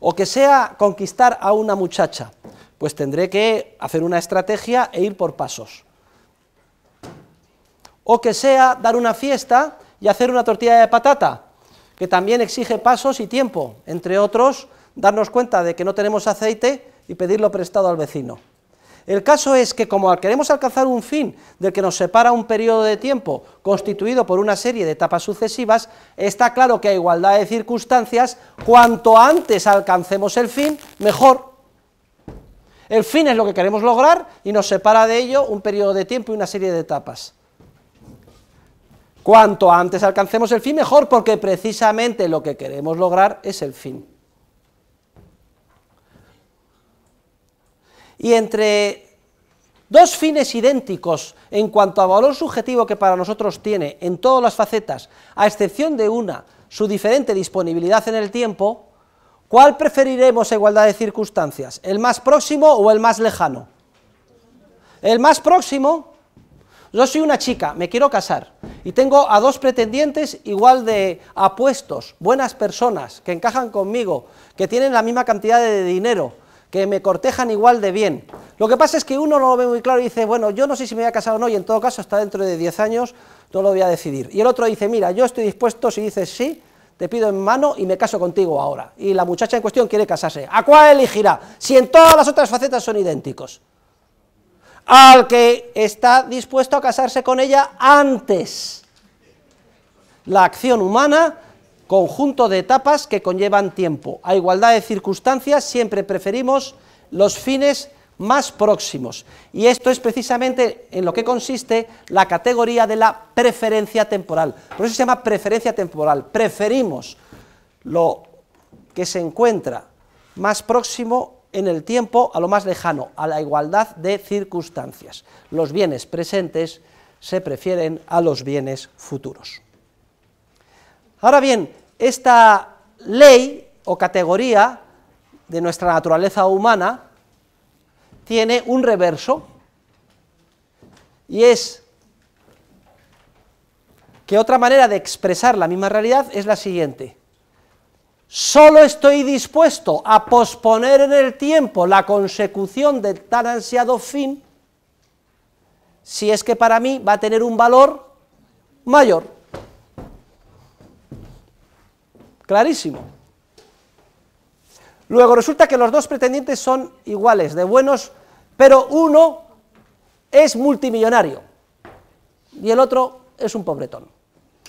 O que sea conquistar a una muchacha, pues tendré que hacer una estrategia e ir por pasos. O que sea dar una fiesta y hacer una tortilla de patata, que también exige pasos y tiempo, entre otros darnos cuenta de que no tenemos aceite y pedirlo prestado al vecino. El caso es que como queremos alcanzar un fin del que nos separa un periodo de tiempo constituido por una serie de etapas sucesivas, está claro que a igualdad de circunstancias, cuanto antes alcancemos el fin, mejor. El fin es lo que queremos lograr y nos separa de ello un periodo de tiempo y una serie de etapas. Cuanto antes alcancemos el fin, mejor, porque precisamente lo que queremos lograr es el fin. y entre dos fines idénticos en cuanto a valor subjetivo que para nosotros tiene en todas las facetas, a excepción de una, su diferente disponibilidad en el tiempo, ¿cuál preferiremos a igualdad de circunstancias? ¿El más próximo o el más lejano? El más próximo, yo soy una chica, me quiero casar y tengo a dos pretendientes igual de apuestos, buenas personas, que encajan conmigo, que tienen la misma cantidad de dinero, que me cortejan igual de bien. Lo que pasa es que uno no lo ve muy claro y dice, bueno, yo no sé si me voy a casar o no, y en todo caso hasta dentro de 10 años no lo voy a decidir. Y el otro dice, mira, yo estoy dispuesto, si dices sí, te pido en mano y me caso contigo ahora. Y la muchacha en cuestión quiere casarse. ¿A cuál elegirá? Si en todas las otras facetas son idénticos. Al que está dispuesto a casarse con ella antes. La acción humana conjunto de etapas que conllevan tiempo. A igualdad de circunstancias siempre preferimos los fines más próximos. Y esto es precisamente en lo que consiste la categoría de la preferencia temporal. Por eso se llama preferencia temporal. Preferimos lo que se encuentra más próximo en el tiempo a lo más lejano, a la igualdad de circunstancias. Los bienes presentes se prefieren a los bienes futuros. Ahora bien, esta ley o categoría de nuestra naturaleza humana tiene un reverso y es que otra manera de expresar la misma realidad es la siguiente. Solo estoy dispuesto a posponer en el tiempo la consecución del tan ansiado fin si es que para mí va a tener un valor mayor. Clarísimo. Luego resulta que los dos pretendientes son iguales, de buenos, pero uno es multimillonario y el otro es un pobretón.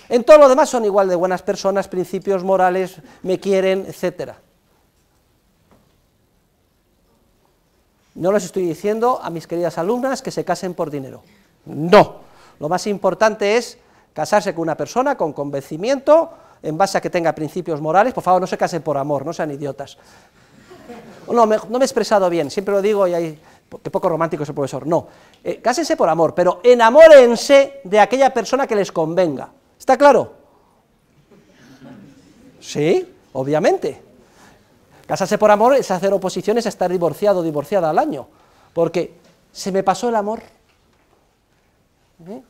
En todo lo demás son igual de buenas personas, principios morales, me quieren, etc. No les estoy diciendo a mis queridas alumnas que se casen por dinero. No. Lo más importante es casarse con una persona con convencimiento, en base a que tenga principios morales, por favor, no se casen por amor, no sean idiotas. No, me, no me he expresado bien, siempre lo digo y hay... Qué poco romántico es el profesor. No, eh, cásense por amor, pero enamórense de aquella persona que les convenga. ¿Está claro? Sí, obviamente. Casarse por amor es hacer oposiciones a estar divorciado o divorciada al año. Porque se me pasó el amor. y ¿Eh?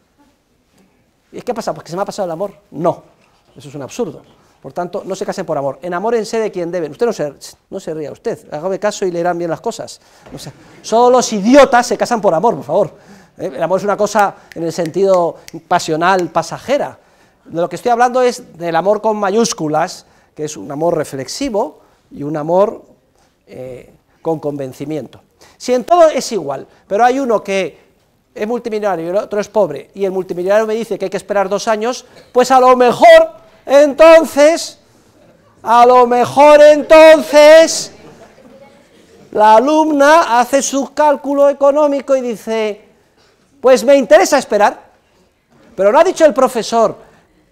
¿Y qué ha pasado? ¿Porque ¿Pues se me ha pasado el amor? No. Eso es un absurdo. Por tanto, no se casen por amor. Enamórense de quien deben. Usted no se, no se ría, usted. Hágame caso y leerán bien las cosas. solo los idiotas se casan por amor, por favor. ¿Eh? El amor es una cosa en el sentido pasional, pasajera. De lo que estoy hablando es del amor con mayúsculas, que es un amor reflexivo y un amor eh, con convencimiento. Si en todo es igual, pero hay uno que es multimillonario y el otro es pobre, y el multimillonario me dice que hay que esperar dos años, pues a lo mejor entonces, a lo mejor entonces, la alumna hace su cálculo económico y dice, pues me interesa esperar. Pero ¿no ha dicho el profesor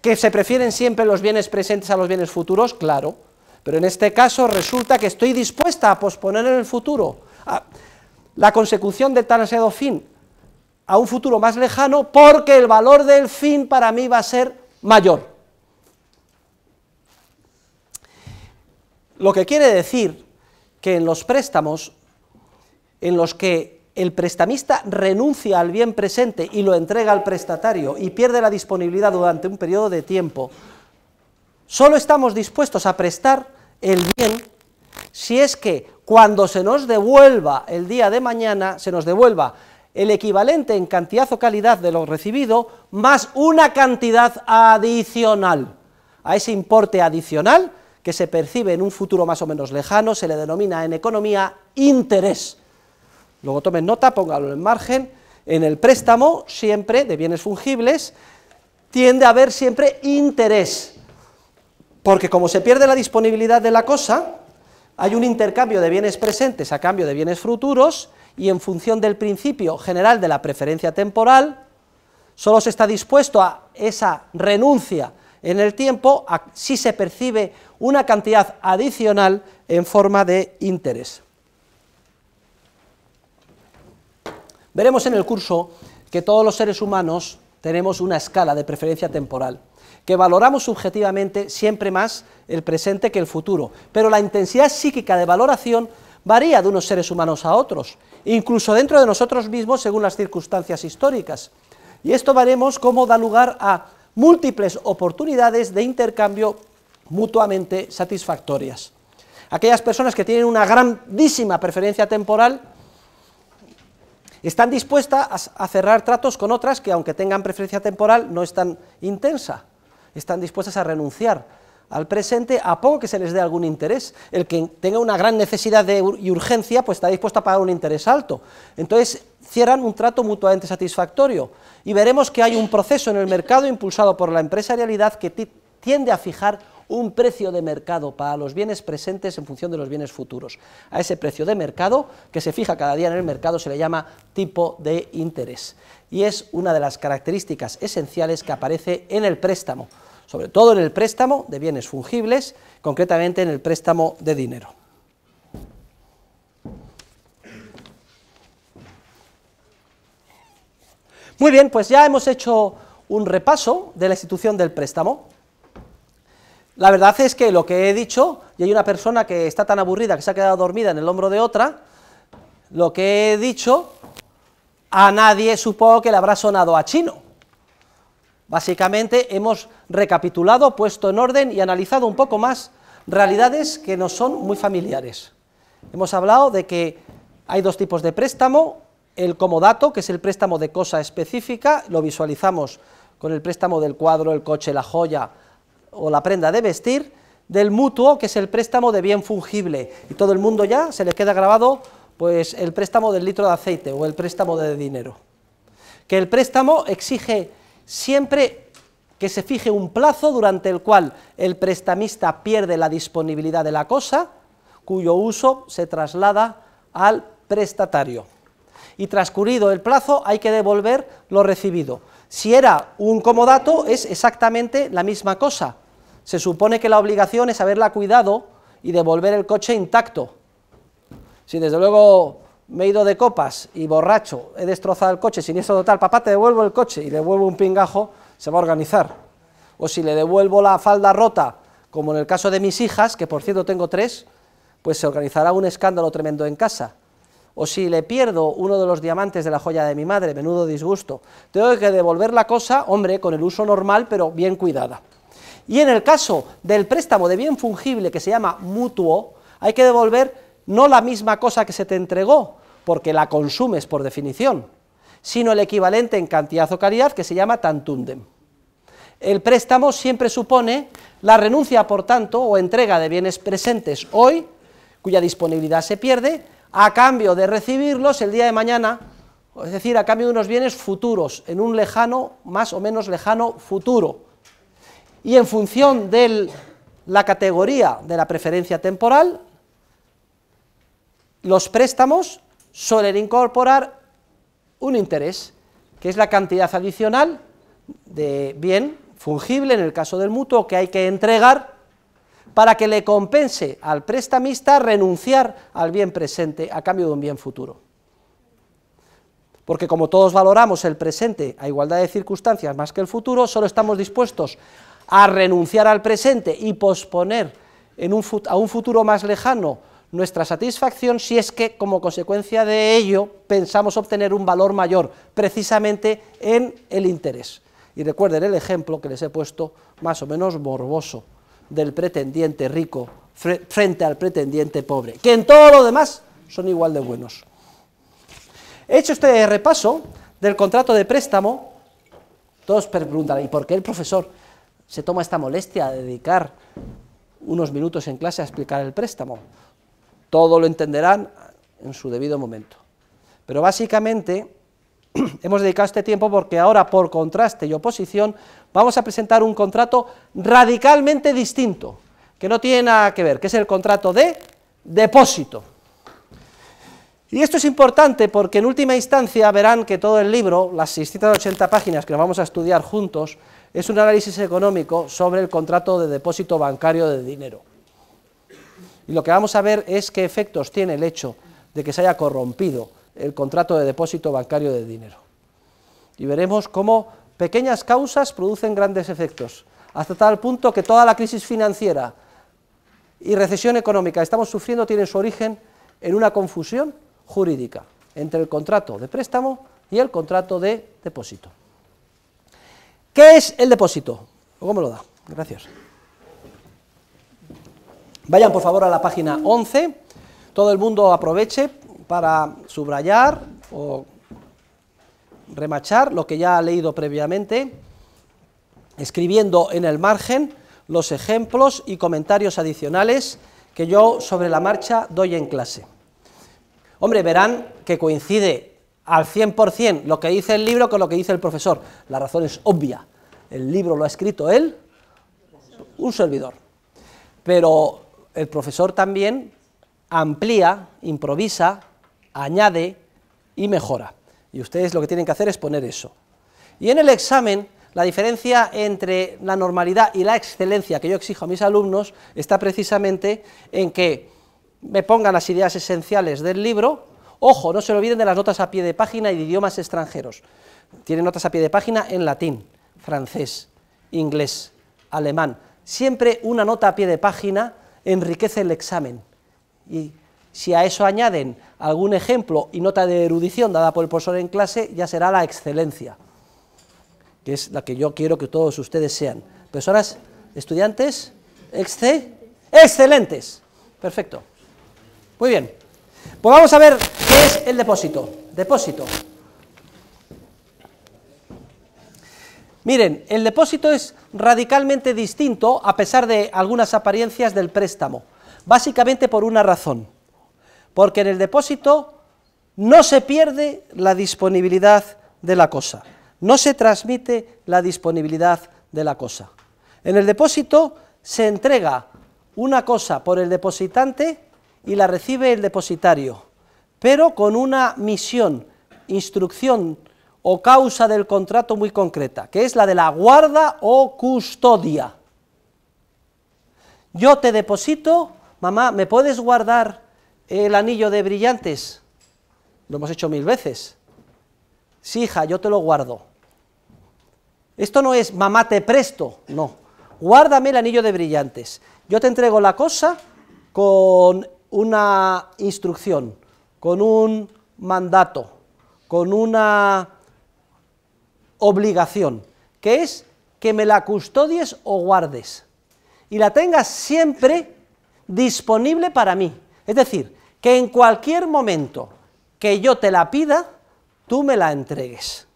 que se prefieren siempre los bienes presentes a los bienes futuros? Claro. Pero en este caso resulta que estoy dispuesta a posponer en el futuro la consecución de tan ansiado fin a un futuro más lejano porque el valor del fin para mí va a ser mayor. Lo que quiere decir que en los préstamos en los que el prestamista renuncia al bien presente y lo entrega al prestatario y pierde la disponibilidad durante un periodo de tiempo, solo estamos dispuestos a prestar el bien si es que cuando se nos devuelva el día de mañana, se nos devuelva el equivalente en cantidad o calidad de lo recibido, más una cantidad adicional. A ese importe adicional que se percibe en un futuro más o menos lejano se le denomina en economía interés. Luego tomen nota, pónganlo en margen. En el préstamo, siempre, de bienes fungibles, tiende a haber siempre interés. Porque como se pierde la disponibilidad de la cosa, hay un intercambio de bienes presentes a cambio de bienes futuros y en función del principio general de la preferencia temporal, solo se está dispuesto a esa renuncia en el tiempo si se percibe una cantidad adicional en forma de interés. Veremos en el curso que todos los seres humanos tenemos una escala de preferencia temporal, que valoramos subjetivamente siempre más el presente que el futuro, pero la intensidad psíquica de valoración varía de unos seres humanos a otros, incluso dentro de nosotros mismos según las circunstancias históricas. Y esto veremos cómo da lugar a múltiples oportunidades de intercambio mutuamente satisfactorias. Aquellas personas que tienen una grandísima preferencia temporal están dispuestas a cerrar tratos con otras que, aunque tengan preferencia temporal, no es tan intensa. Están dispuestas a renunciar al presente a poco que se les dé algún interés. El que tenga una gran necesidad de y urgencia, pues está dispuesto a pagar un interés alto. Entonces, cierran un trato mutuamente satisfactorio. Y veremos que hay un proceso en el mercado impulsado por la empresarialidad que tiende a fijar un precio de mercado para los bienes presentes en función de los bienes futuros. A ese precio de mercado, que se fija cada día en el mercado, se le llama tipo de interés. Y es una de las características esenciales que aparece en el préstamo, sobre todo en el préstamo de bienes fungibles, concretamente en el préstamo de dinero. Muy bien, pues ya hemos hecho un repaso de la institución del préstamo. La verdad es que lo que he dicho, y hay una persona que está tan aburrida que se ha quedado dormida en el hombro de otra, lo que he dicho a nadie supongo que le habrá sonado a chino. Básicamente hemos recapitulado, puesto en orden y analizado un poco más realidades que nos son muy familiares. Hemos hablado de que hay dos tipos de préstamo, el comodato, que es el préstamo de cosa específica, lo visualizamos con el préstamo del cuadro, el coche, la joya, o la prenda de vestir del mutuo, que es el préstamo de bien fungible. Y todo el mundo ya se le queda grabado pues el préstamo del litro de aceite o el préstamo de dinero. Que el préstamo exige siempre que se fije un plazo durante el cual el prestamista pierde la disponibilidad de la cosa, cuyo uso se traslada al prestatario. Y transcurrido el plazo hay que devolver lo recibido. Si era un comodato es exactamente la misma cosa, se supone que la obligación es haberla cuidado y devolver el coche intacto. Si desde luego me he ido de copas y borracho, he destrozado el coche, sin eso total, papá te devuelvo el coche y devuelvo un pingajo, se va a organizar. O si le devuelvo la falda rota, como en el caso de mis hijas, que por cierto tengo tres, pues se organizará un escándalo tremendo en casa. O si le pierdo uno de los diamantes de la joya de mi madre, menudo disgusto. Tengo que devolver la cosa, hombre, con el uso normal, pero bien cuidada. Y en el caso del préstamo de bien fungible que se llama mutuo, hay que devolver no la misma cosa que se te entregó, porque la consumes por definición, sino el equivalente en cantidad o calidad que se llama tantundem. El préstamo siempre supone la renuncia, por tanto, o entrega de bienes presentes hoy, cuya disponibilidad se pierde, a cambio de recibirlos el día de mañana, es decir, a cambio de unos bienes futuros, en un lejano, más o menos lejano futuro y en función de la categoría de la preferencia temporal, los préstamos suelen incorporar un interés, que es la cantidad adicional de bien fungible, en el caso del mutuo, que hay que entregar para que le compense al prestamista renunciar al bien presente a cambio de un bien futuro. Porque como todos valoramos el presente a igualdad de circunstancias más que el futuro, solo estamos dispuestos a renunciar al presente y posponer en un, a un futuro más lejano nuestra satisfacción si es que como consecuencia de ello pensamos obtener un valor mayor precisamente en el interés. Y recuerden el ejemplo que les he puesto más o menos morboso del pretendiente rico frente al pretendiente pobre, que en todo lo demás son igual de buenos. He hecho este repaso del contrato de préstamo, todos preguntan, ¿y por qué el profesor? se toma esta molestia de dedicar unos minutos en clase a explicar el préstamo. Todo lo entenderán en su debido momento. Pero básicamente (clears throat) hemos dedicado este tiempo porque ahora, por contraste y oposición, vamos a presentar un contrato radicalmente distinto, que no tiene nada que ver, que es el contrato de depósito. Y esto es importante porque en última instancia verán que todo el libro, las 680 páginas que vamos a estudiar juntos, es un análisis económico sobre el contrato de depósito bancario de dinero. Y lo que vamos a ver es qué efectos tiene el hecho de que se haya corrompido el contrato de depósito bancario de dinero. Y veremos cómo pequeñas causas producen grandes efectos, hasta tal punto que toda la crisis financiera y recesión económica que estamos sufriendo tiene su origen en una confusión jurídica entre el contrato de préstamo y el contrato de depósito. ¿Qué es el depósito? ¿Cómo lo da? Gracias. Vayan por favor a la página 11. Todo el mundo aproveche para subrayar o remachar lo que ya ha leído previamente, escribiendo en el margen los ejemplos y comentarios adicionales que yo sobre la marcha doy en clase. Hombre, verán que coincide al 100% lo que dice el libro con lo que dice el profesor. La razón es obvia. El libro lo ha escrito él, un servidor. Pero el profesor también amplía, improvisa, añade y mejora. Y ustedes lo que tienen que hacer es poner eso. Y en el examen, la diferencia entre la normalidad y la excelencia que yo exijo a mis alumnos está precisamente en que me pongan las ideas esenciales del libro, Ojo, no se olviden de las notas a pie de página y de idiomas extranjeros. Tienen notas a pie de página en latín, francés, inglés, alemán. Siempre una nota a pie de página enriquece el examen. Y si a eso añaden algún ejemplo y nota de erudición dada por el profesor en clase, ya será la excelencia, que es la que yo quiero que todos ustedes sean. Personas, estudiantes, excelentes. Perfecto. Muy bien. Pues vamos a ver qué es el depósito. Depósito. Miren, el depósito es radicalmente distinto a pesar de algunas apariencias del préstamo, básicamente por una razón, porque en el depósito no se pierde la disponibilidad de la cosa, no se transmite la disponibilidad de la cosa. En el depósito se entrega una cosa por el depositante y la recibe el depositario, pero con una misión, instrucción o causa del contrato muy concreta, que es la de la guarda o custodia. Yo te deposito, mamá, ¿me puedes guardar el anillo de brillantes? Lo hemos hecho mil veces. Sí, hija, yo te lo guardo. Esto no es mamá te presto, no. Guárdame el anillo de brillantes. Yo te entrego la cosa con una instrucción, con un mandato, con una obligación, que es que me la custodies o guardes y la tengas siempre disponible para mí. Es decir, que en cualquier momento que yo te la pida, tú me la entregues.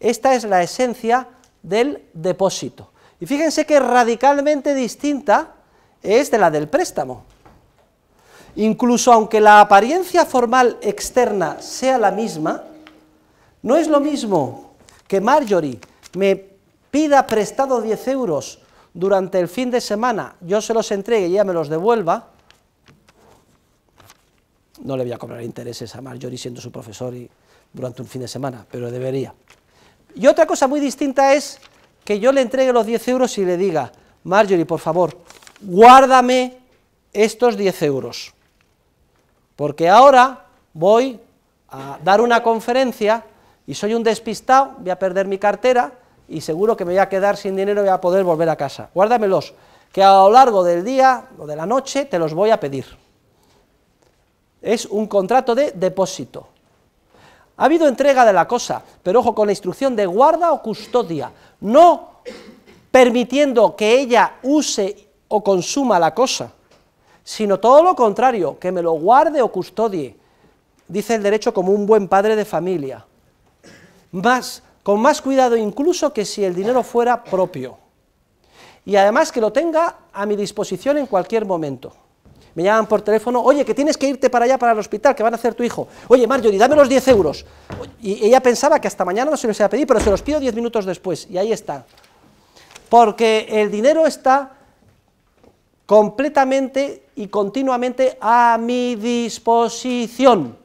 Esta es la esencia del depósito. Y fíjense que radicalmente distinta es de la del préstamo incluso aunque la apariencia formal externa sea la misma, no es lo mismo que Marjorie me pida prestado 10 euros durante el fin de semana, yo se los entregue y ella me los devuelva, no le voy a cobrar intereses a Marjorie siendo su profesor y durante un fin de semana, pero debería. Y otra cosa muy distinta es que yo le entregue los 10 euros y le diga, Marjorie, por favor, guárdame estos 10 euros. Porque ahora voy a dar una conferencia y soy un despistado, voy a perder mi cartera y seguro que me voy a quedar sin dinero y voy a poder volver a casa. Guárdamelos, que a lo largo del día o de la noche te los voy a pedir. Es un contrato de depósito. Ha habido entrega de la cosa, pero ojo con la instrucción de guarda o custodia, no permitiendo que ella use o consuma la cosa sino todo lo contrario, que me lo guarde o custodie, dice el derecho como un buen padre de familia, más, con más cuidado incluso que si el dinero fuera propio, y además que lo tenga a mi disposición en cualquier momento. Me llaman por teléfono, oye, que tienes que irte para allá, para el hospital, que van a hacer tu hijo. Oye, Marjorie, dame los 10 euros. Y ella pensaba que hasta mañana no se los iba a pedir, pero se los pido 10 minutos después. Y ahí está. Porque el dinero está completamente y continuamente a mi disposición.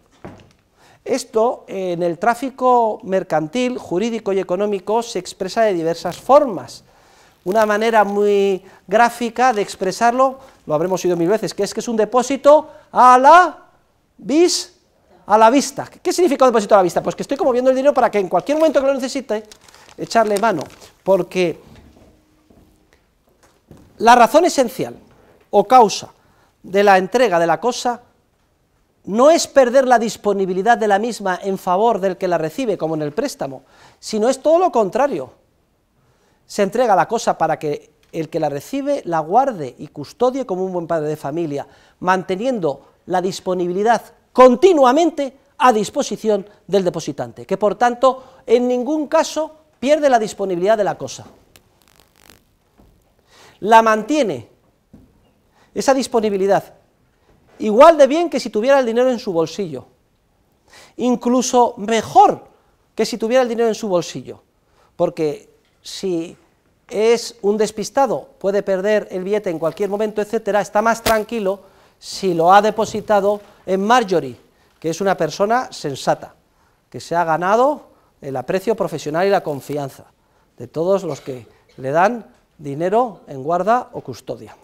Esto en el tráfico mercantil, jurídico y económico se expresa de diversas formas. Una manera muy gráfica de expresarlo, lo habremos oído mil veces, que es que es un depósito a la vista. ¿Qué significa un depósito a la vista? Pues que estoy como viendo el dinero para que en cualquier momento que lo necesite echarle mano, porque la razón esencial o causa de la entrega de la cosa no es perder la disponibilidad de la misma en favor del que la recibe, como en el préstamo, sino es todo lo contrario. Se entrega la cosa para que el que la recibe la guarde y custodie como un buen padre de familia, manteniendo la disponibilidad continuamente a disposición del depositante, que por tanto en ningún caso pierde la disponibilidad de la cosa. La mantiene esa disponibilidad, igual de bien que si tuviera el dinero en su bolsillo, incluso mejor que si tuviera el dinero en su bolsillo, porque si es un despistado, puede perder el billete en cualquier momento, etcétera, está más tranquilo si lo ha depositado en Marjorie, que es una persona sensata, que se ha ganado el aprecio profesional y la confianza de todos los que le dan dinero en guarda o custodia.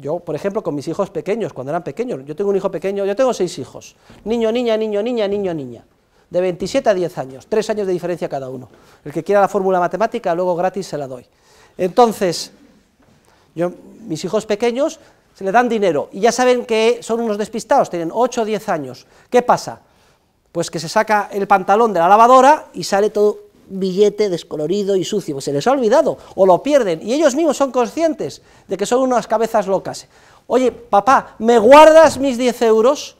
Yo, por ejemplo, con mis hijos pequeños, cuando eran pequeños, yo tengo un hijo pequeño, yo tengo seis hijos, niño, niña, niño, niña, niño, niña, de 27 a 10 años, tres años de diferencia cada uno. El que quiera la fórmula matemática, luego gratis se la doy. Entonces, yo, mis hijos pequeños se le dan dinero y ya saben que son unos despistados, tienen 8 o 10 años. ¿Qué pasa? Pues que se saca el pantalón de la lavadora y sale todo billete descolorido y sucio, se les ha olvidado o lo pierden y ellos mismos son conscientes de que son unas cabezas locas. Oye, papá, ¿me guardas mis 10 euros?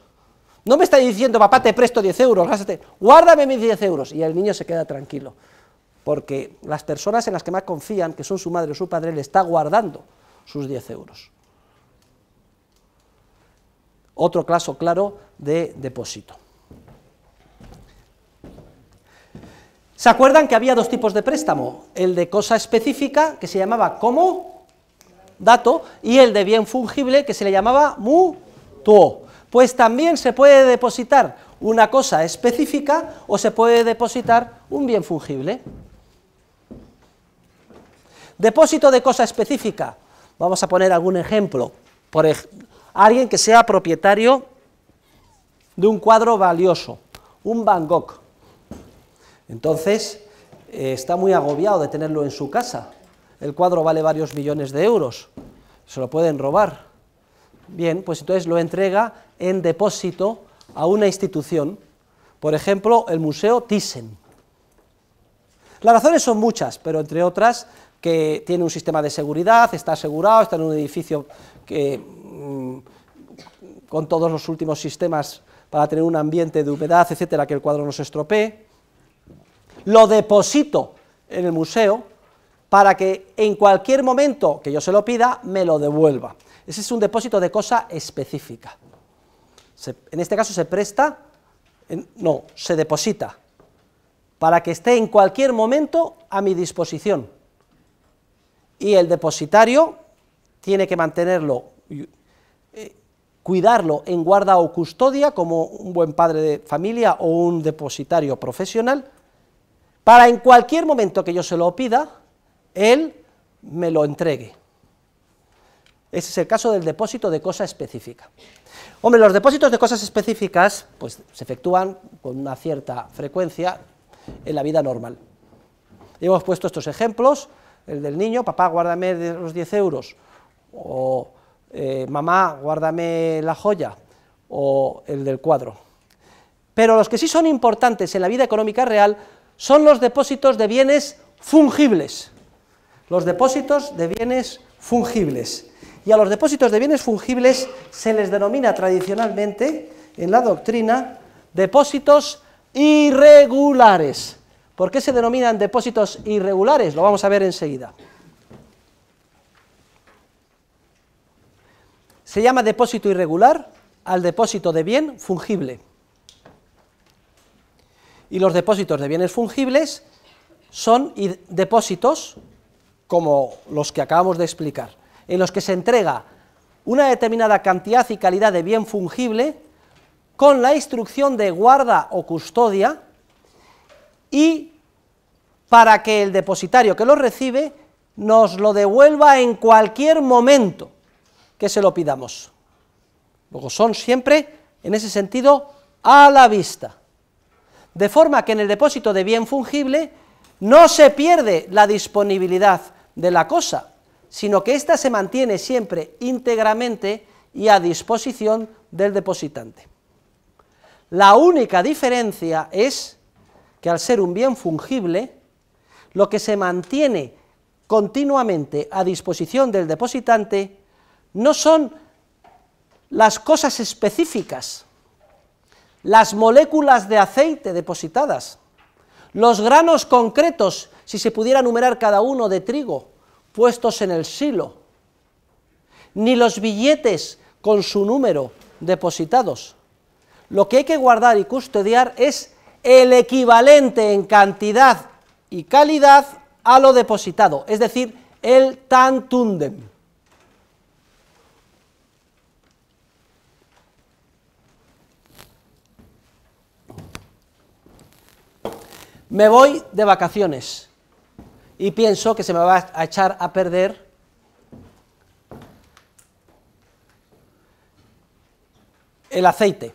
No me está diciendo, papá, te presto 10 euros, guárdame mis 10 euros. Y el niño se queda tranquilo, porque las personas en las que más confían, que son su madre o su padre, le está guardando sus 10 euros. Otro caso claro de depósito. ¿Se acuerdan que había dos tipos de préstamo? El de cosa específica, que se llamaba como dato, y el de bien fungible, que se le llamaba mutuo. Pues también se puede depositar una cosa específica o se puede depositar un bien fungible. Depósito de cosa específica. Vamos a poner algún ejemplo. Por alguien que sea propietario de un cuadro valioso, un Van Gogh entonces, eh, está muy agobiado de tenerlo en su casa. El cuadro vale varios millones de euros, se lo pueden robar. Bien, pues entonces lo entrega en depósito a una institución, por ejemplo, el Museo Thyssen. Las razones son muchas, pero entre otras que tiene un sistema de seguridad, está asegurado, está en un edificio mm, con todos los últimos sistemas para tener un ambiente de humedad, etcétera, que el cuadro no se estropee lo deposito en el museo para que en cualquier momento que yo se lo pida, me lo devuelva. Ese es un depósito de cosa específica. en este caso se presta, no, se deposita, para que esté en cualquier momento a mi disposición. Y el depositario tiene que mantenerlo, eh, cuidarlo en guarda o custodia, como un buen padre de familia o un depositario profesional, para en cualquier momento que yo se lo pida, Él me lo entregue. Ese es el caso del depósito de cosa específica. Hombre, los depósitos de cosas específicas pues, se efectúan con una cierta frecuencia en la vida normal. Hemos puesto estos ejemplos, el del niño, papá, guárdame los 10 euros, o eh, mamá, guárdame la joya, o el del cuadro. Pero los que sí son importantes en la vida económica real son los depósitos de bienes fungibles. Los depósitos de bienes fungibles. Y a los depósitos de bienes fungibles se les denomina tradicionalmente, en la doctrina, depósitos irregulares. ¿Por qué se denominan depósitos irregulares? Lo vamos a ver enseguida. Se llama depósito irregular al depósito de bien fungible y los depósitos de bienes fungibles son depósitos como los que acabamos de explicar, en los que se entrega una determinada cantidad y calidad de bien fungible con la instrucción de guarda o custodia y para que el depositario que lo recibe nos lo devuelva en cualquier momento que se lo pidamos. Luego son siempre, en ese sentido, a la vista de forma que en el depósito de bien fungible no se pierde la disponibilidad de la cosa, sino que ésta se mantiene siempre íntegramente y a disposición del depositante. La única diferencia es que al ser un bien fungible, lo que se mantiene continuamente a disposición del depositante no son las cosas específicas las moléculas de aceite depositadas, los granos concretos, si se pudiera numerar cada uno de trigo, puestos en el silo, ni los billetes con su número depositados. Lo que hay que guardar y custodiar es el equivalente en cantidad y calidad a lo depositado, es decir, el tantundem. me voy de vacaciones y pienso que se me va a echar a perder el aceite.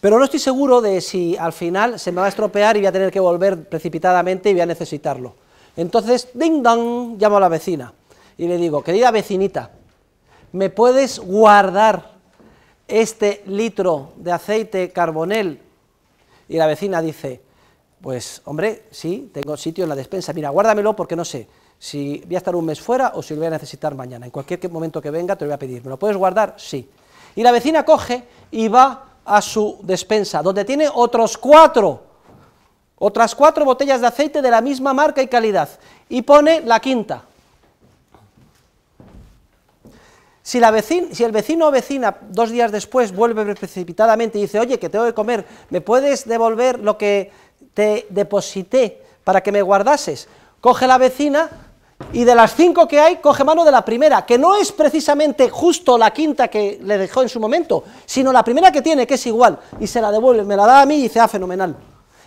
Pero no estoy seguro de si al final se me va a estropear y voy a tener que volver precipitadamente y voy a necesitarlo. Entonces, ding dong, llamo a la vecina y le digo, querida vecinita, ¿me puedes guardar este litro de aceite carbonel? Y la vecina dice, pues, hombre, sí, tengo sitio en la despensa. Mira, guárdamelo porque no sé si voy a estar un mes fuera o si lo voy a necesitar mañana. En cualquier momento que venga te lo voy a pedir. ¿Me lo puedes guardar? Sí. Y la vecina coge y va a su despensa, donde tiene otros cuatro, otras cuatro botellas de aceite de la misma marca y calidad, y pone la quinta. Si, la si el vecino o vecina dos días después vuelve precipitadamente y dice, oye, que tengo que comer, ¿me puedes devolver lo que te deposité para que me guardases. Coge la vecina y de las cinco que hay, coge mano de la primera, que no es precisamente justo la quinta que le dejó en su momento, sino la primera que tiene, que es igual, y se la devuelve, me la da a mí y dice, ah, fenomenal.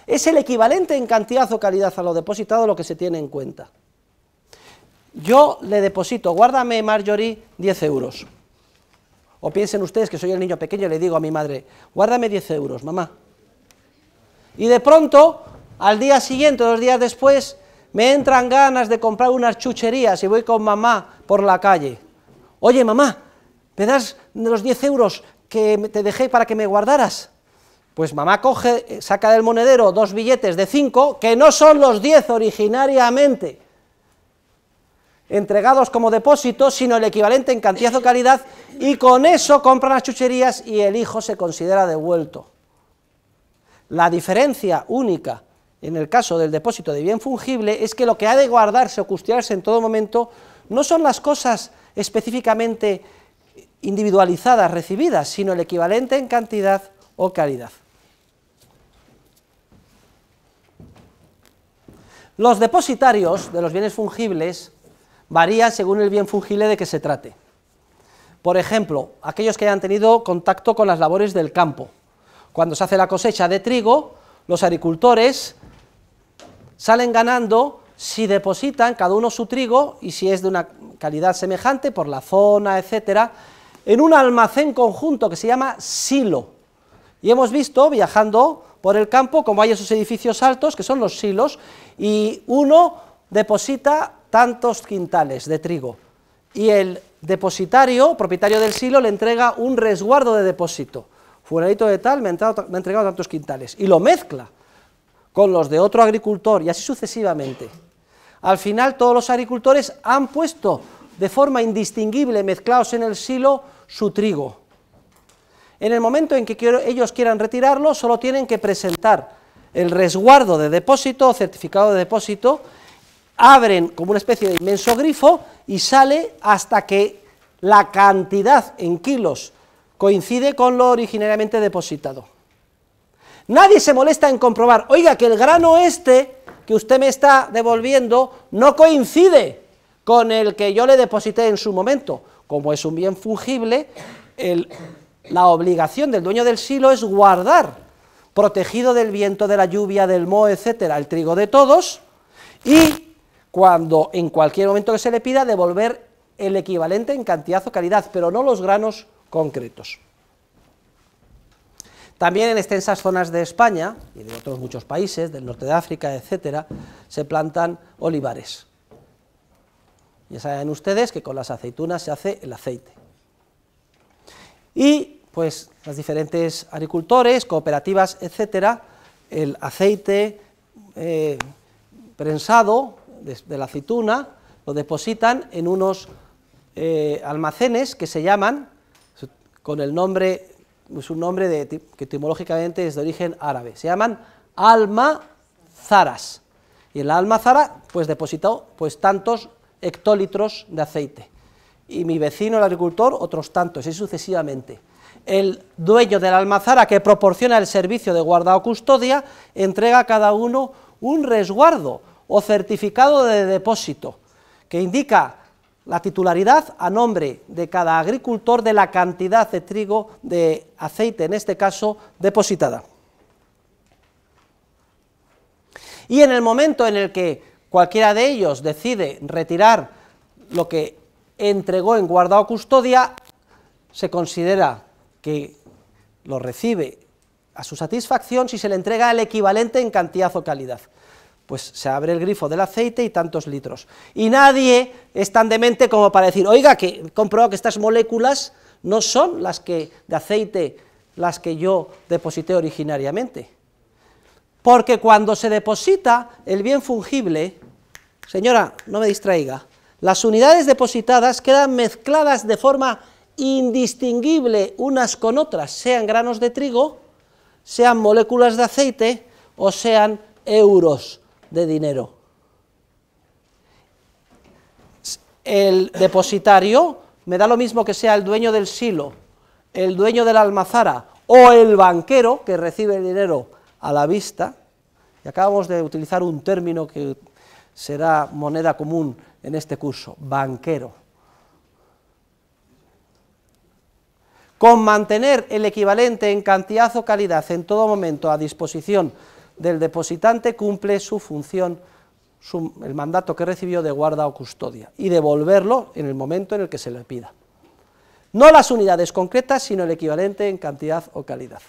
Es el equivalente en cantidad o calidad a lo depositado lo que se tiene en cuenta. Yo le deposito, guárdame Marjorie 10 euros. O piensen ustedes que soy el niño pequeño y le digo a mi madre, guárdame 10 euros, mamá. Y de pronto, al día siguiente, dos días después, me entran ganas de comprar unas chucherías y voy con mamá por la calle. Oye, mamá, ¿me das los 10 euros que te dejé para que me guardaras? Pues mamá coge, eh, saca del monedero dos billetes de 5, que no son los 10 originariamente, entregados como depósito, sino el equivalente en cantidad o calidad, y con eso compra las chucherías y el hijo se considera devuelto. La diferencia única en el caso del depósito de bien fungible es que lo que ha de guardarse o custodiarse en todo momento no son las cosas específicamente individualizadas recibidas, sino el equivalente en cantidad o calidad. Los depositarios de los bienes fungibles varían según el bien fungible de que se trate. Por ejemplo, aquellos que hayan tenido contacto con las labores del campo, cuando se hace la cosecha de trigo, los agricultores salen ganando si depositan cada uno su trigo y si es de una calidad semejante por la zona, etcétera, en un almacén conjunto que se llama silo. Y hemos visto viajando por el campo como hay esos edificios altos que son los silos y uno deposita tantos quintales de trigo y el depositario, propietario del silo, le entrega un resguardo de depósito fulanito de tal me ha, me ha entregado tantos quintales, y lo mezcla con los de otro agricultor, y así sucesivamente. Al final todos los agricultores han puesto de forma indistinguible, mezclados en el silo, su trigo. En el momento en que ellos quieran retirarlo, solo tienen que presentar el resguardo de depósito o certificado de depósito, abren como una especie de inmenso grifo y sale hasta que la cantidad en kilos coincide con lo originariamente depositado. Nadie se molesta en comprobar, oiga, que el grano este que usted me está devolviendo no coincide con el que yo le deposité en su momento. Como es un bien fungible, la obligación del dueño del silo es guardar, protegido del viento, de la lluvia, del moho, etcétera, el trigo de todos, y cuando en cualquier momento que se le pida, devolver el equivalente en cantidad o calidad, pero no los granos concretos. También en extensas zonas de España y de otros muchos países, del norte de África, etcétera, se plantan olivares. Ya saben ustedes que con las aceitunas se hace el aceite. Y pues los diferentes agricultores, cooperativas, etcétera, el aceite eh, prensado de, la aceituna lo depositan en unos eh, almacenes que se llaman con el nombre, es un nombre que etimológicamente es de origen árabe. Se llaman almazaras. Y en la almazara, pues depositado, pues, tantos hectolitros de aceite. Y mi vecino, el agricultor, otros tantos, y sucesivamente. El dueño de la almazara que proporciona el servicio de guarda o custodia entrega a cada uno un resguardo o certificado de depósito que indica la titularidad a nombre de cada agricultor de la cantidad de trigo, de aceite en este caso, depositada. Y en el momento en el que cualquiera de ellos decide retirar lo que entregó en guardado custodia, se considera que lo recibe a su satisfacción si se le entrega el equivalente en cantidad o calidad. Pues se abre el grifo del aceite y tantos litros. Y nadie es tan demente como para decir, oiga, que he comprobado que estas moléculas no son las que de aceite las que yo deposité originariamente. Porque cuando se deposita el bien fungible, señora, no me distraiga, las unidades depositadas quedan mezcladas de forma indistinguible unas con otras, sean granos de trigo, sean moléculas de aceite o sean euros de dinero. el depositario, me da lo mismo que sea el dueño del silo, el dueño de la almazara o el banquero que recibe el dinero a la vista, y acabamos de utilizar un término que será moneda común en este curso, banquero. Con mantener el equivalente en cantidad o calidad en todo momento a disposición del depositante cumple su función el mandato que recibió de guarda o custodia y devolverlo en el momento en el que se le pida. No las unidades concretas, sino el equivalente en cantidad o calidad.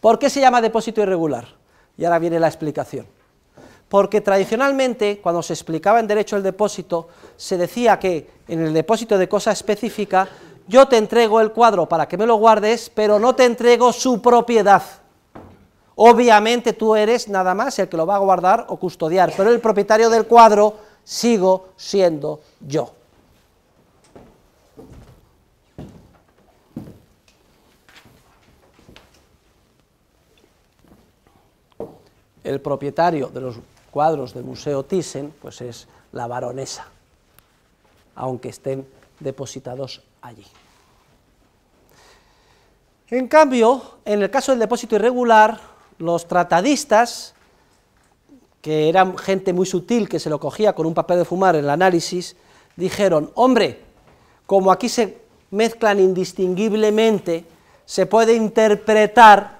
¿Por qué se llama depósito irregular? Y ahora viene la explicación. Porque tradicionalmente, cuando se explicaba en derecho el depósito, se decía que en el depósito de cosa específica, yo te entrego el cuadro para que me lo guardes, pero no te entrego su propiedad. Obviamente tú eres nada más el que lo va a guardar o custodiar, pero el propietario del cuadro sigo siendo yo. El propietario de los cuadros del Museo Thyssen pues es la baronesa, aunque estén depositados allí. En cambio, en el caso del depósito irregular, los tratadistas, que eran gente muy sutil que se lo cogía con un papel de fumar en el análisis, dijeron, hombre, como aquí se mezclan indistinguiblemente, se puede interpretar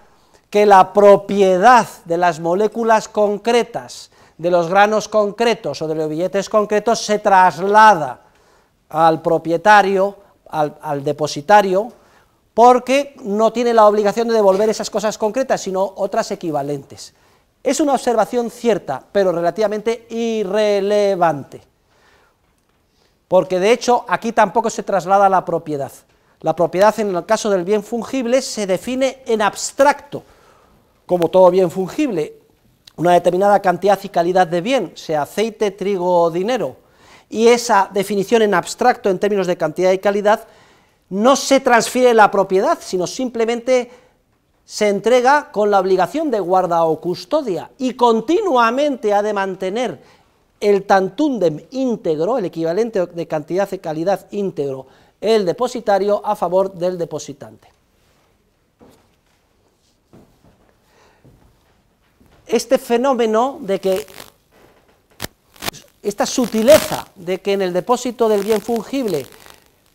que la propiedad de las moléculas concretas, de los granos concretos o de los billetes concretos, se traslada al propietario, al, al depositario, porque no tiene la obligación de devolver esas cosas concretas, sino otras equivalentes. Es una observación cierta, pero relativamente irrelevante, porque de hecho aquí tampoco se traslada la propiedad. La propiedad en el caso del bien fungible se define en abstracto, como todo bien fungible, una determinada cantidad y calidad de bien, sea aceite, trigo o dinero, y esa definición en abstracto en términos de cantidad y calidad no se transfiere la propiedad, sino simplemente se entrega con la obligación de guarda o custodia y continuamente ha de mantener el tantúndem íntegro, el equivalente de cantidad y calidad íntegro, el depositario a favor del depositante. Este fenómeno de que esta sutileza de que en el depósito del bien fungible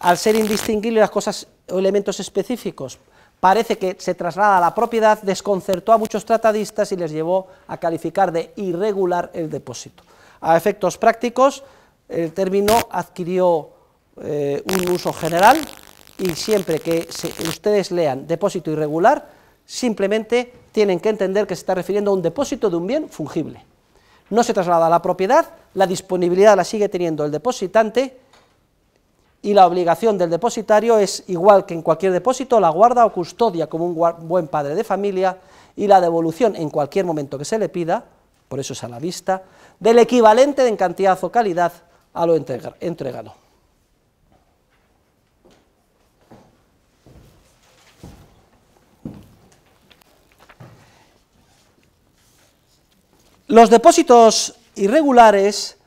al ser indistinguibles las cosas o elementos específicos, parece que se traslada a la propiedad, desconcertó a muchos tratadistas y les llevó a calificar de irregular el depósito. A efectos prácticos, el término adquirió eh, un uso general y siempre que ustedes lean depósito irregular, simplemente tienen que entender que se está refiriendo a un depósito de un bien fungible. No se traslada a la propiedad, la disponibilidad la sigue teniendo el depositante y la obligación del depositario es, igual que en cualquier depósito, la guarda o custodia como un buen padre de familia y la devolución en cualquier momento que se le pida, por eso es a la vista, del equivalente en cantidad o calidad a lo entregado. Los depósitos irregulares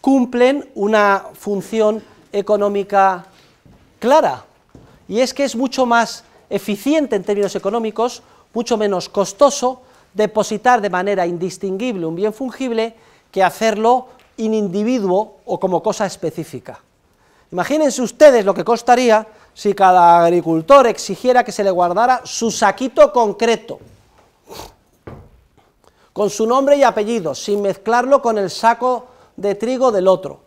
cumplen una función económica clara. Y es que es mucho más eficiente en términos económicos, mucho menos costoso depositar de manera indistinguible un bien fungible que hacerlo in individuo o como cosa específica. Imagínense ustedes lo que costaría si cada agricultor exigiera que se le guardara su saquito concreto, con su nombre y apellido, sin mezclarlo con el saco de trigo del otro.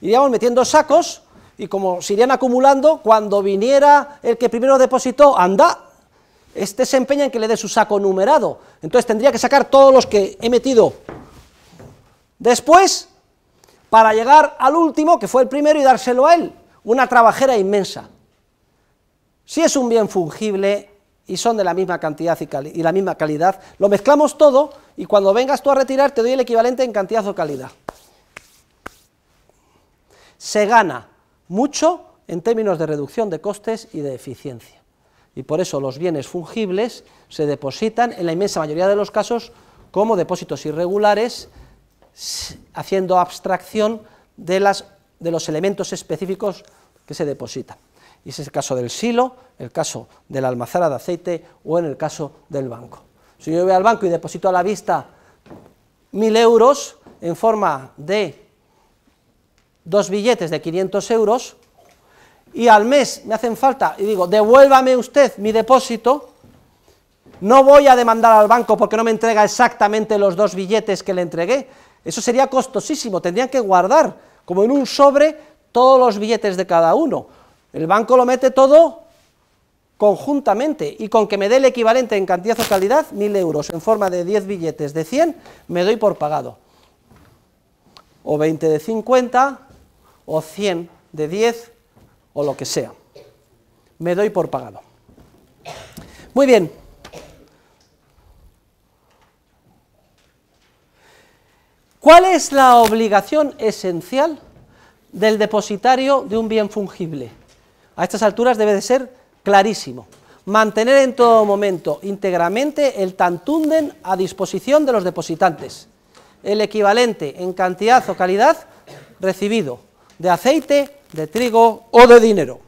Iríamos metiendo sacos y como se irían acumulando, cuando viniera el que primero depositó, anda, este se empeña en que le dé su saco numerado. Entonces tendría que sacar todos los que he metido después para llegar al último, que fue el primero, y dárselo a él. Una trabajera inmensa. Si es un bien fungible y son de la misma cantidad y, y la misma calidad, lo mezclamos todo y cuando vengas tú a retirar te doy el equivalente en cantidad o calidad. Se gana mucho en términos de reducción de costes y de eficiencia. Y por eso los bienes fungibles se depositan, en la inmensa mayoría de los casos, como depósitos irregulares, haciendo abstracción de, las, de los elementos específicos que se depositan. Y ese es el caso del silo, el caso de la almazara de aceite o en el caso del banco. Si yo voy al banco y deposito a la vista mil euros en forma de dos billetes de 500 euros y al mes me hacen falta y digo, devuélvame usted mi depósito, no voy a demandar al banco porque no me entrega exactamente los dos billetes que le entregué, eso sería costosísimo, tendrían que guardar como en un sobre todos los billetes de cada uno. El banco lo mete todo conjuntamente y con que me dé el equivalente en cantidad o calidad, 1.000 euros en forma de 10 billetes de 100, me doy por pagado. O 20 de 50, o 100 de 10 o lo que sea. Me doy por pagado. Muy bien. ¿Cuál es la obligación esencial del depositario de un bien fungible? A estas alturas debe de ser clarísimo. Mantener en todo momento íntegramente el tantunden a disposición de los depositantes, el equivalente en cantidad o calidad recibido, de aceite, de trigo o de dinero.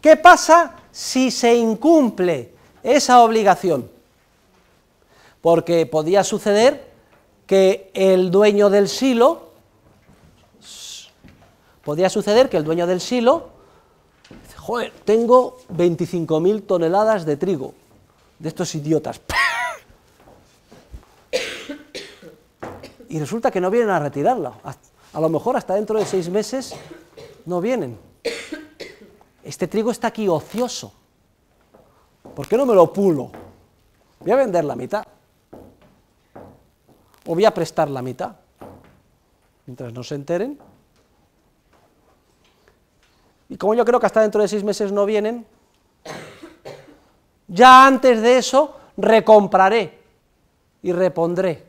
¿Qué pasa si se incumple esa obligación? Porque podía suceder que el dueño del silo, podía suceder que el dueño del silo, joder, tengo 25.000 toneladas de trigo, de estos idiotas, (laughs) y resulta que no vienen a retirarla. A lo mejor hasta dentro de seis meses no vienen. Este trigo está aquí ocioso. ¿Por qué no me lo pulo? Voy a vender la mitad. O voy a prestar la mitad. Mientras no se enteren. Y como yo creo que hasta dentro de seis meses no vienen, ya antes de eso recompraré y repondré.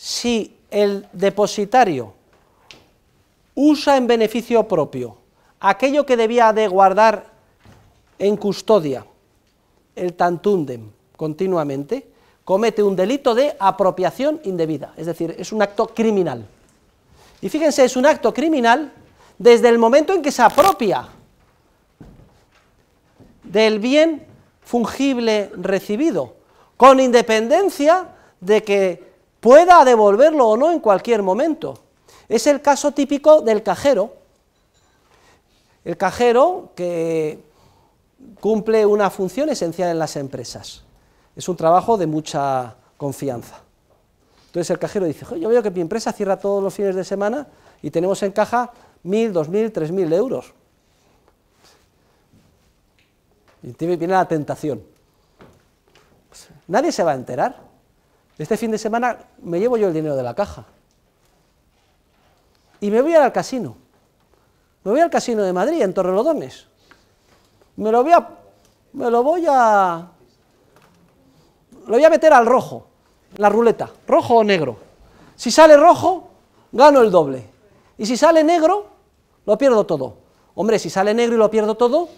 si el depositario usa en beneficio propio aquello que debía de guardar en custodia, el tantundem continuamente, comete un delito de apropiación indebida, es decir, es un acto criminal. Y fíjense, es un acto criminal desde el momento en que se apropia del bien fungible recibido, con independencia de que pueda devolverlo o no en cualquier momento. Es el caso típico del cajero. El cajero que cumple una función esencial en las empresas. Es un trabajo de mucha confianza. Entonces el cajero dice, yo veo que mi empresa cierra todos los fines de semana y tenemos en caja mil dos mil tres mil euros. Y viene la tentación. Pues, nadie se va a enterar. Este fin de semana me llevo yo el dinero de la caja. Y me voy al casino. Me voy al casino de Madrid, en Torrelodones. Me lo voy a... Me lo voy a... Lo voy a meter al rojo, la ruleta, rojo o negro. Si sale rojo, gano el doble. Y si sale negro, lo pierdo todo. Hombre, si sale negro y lo pierdo todo,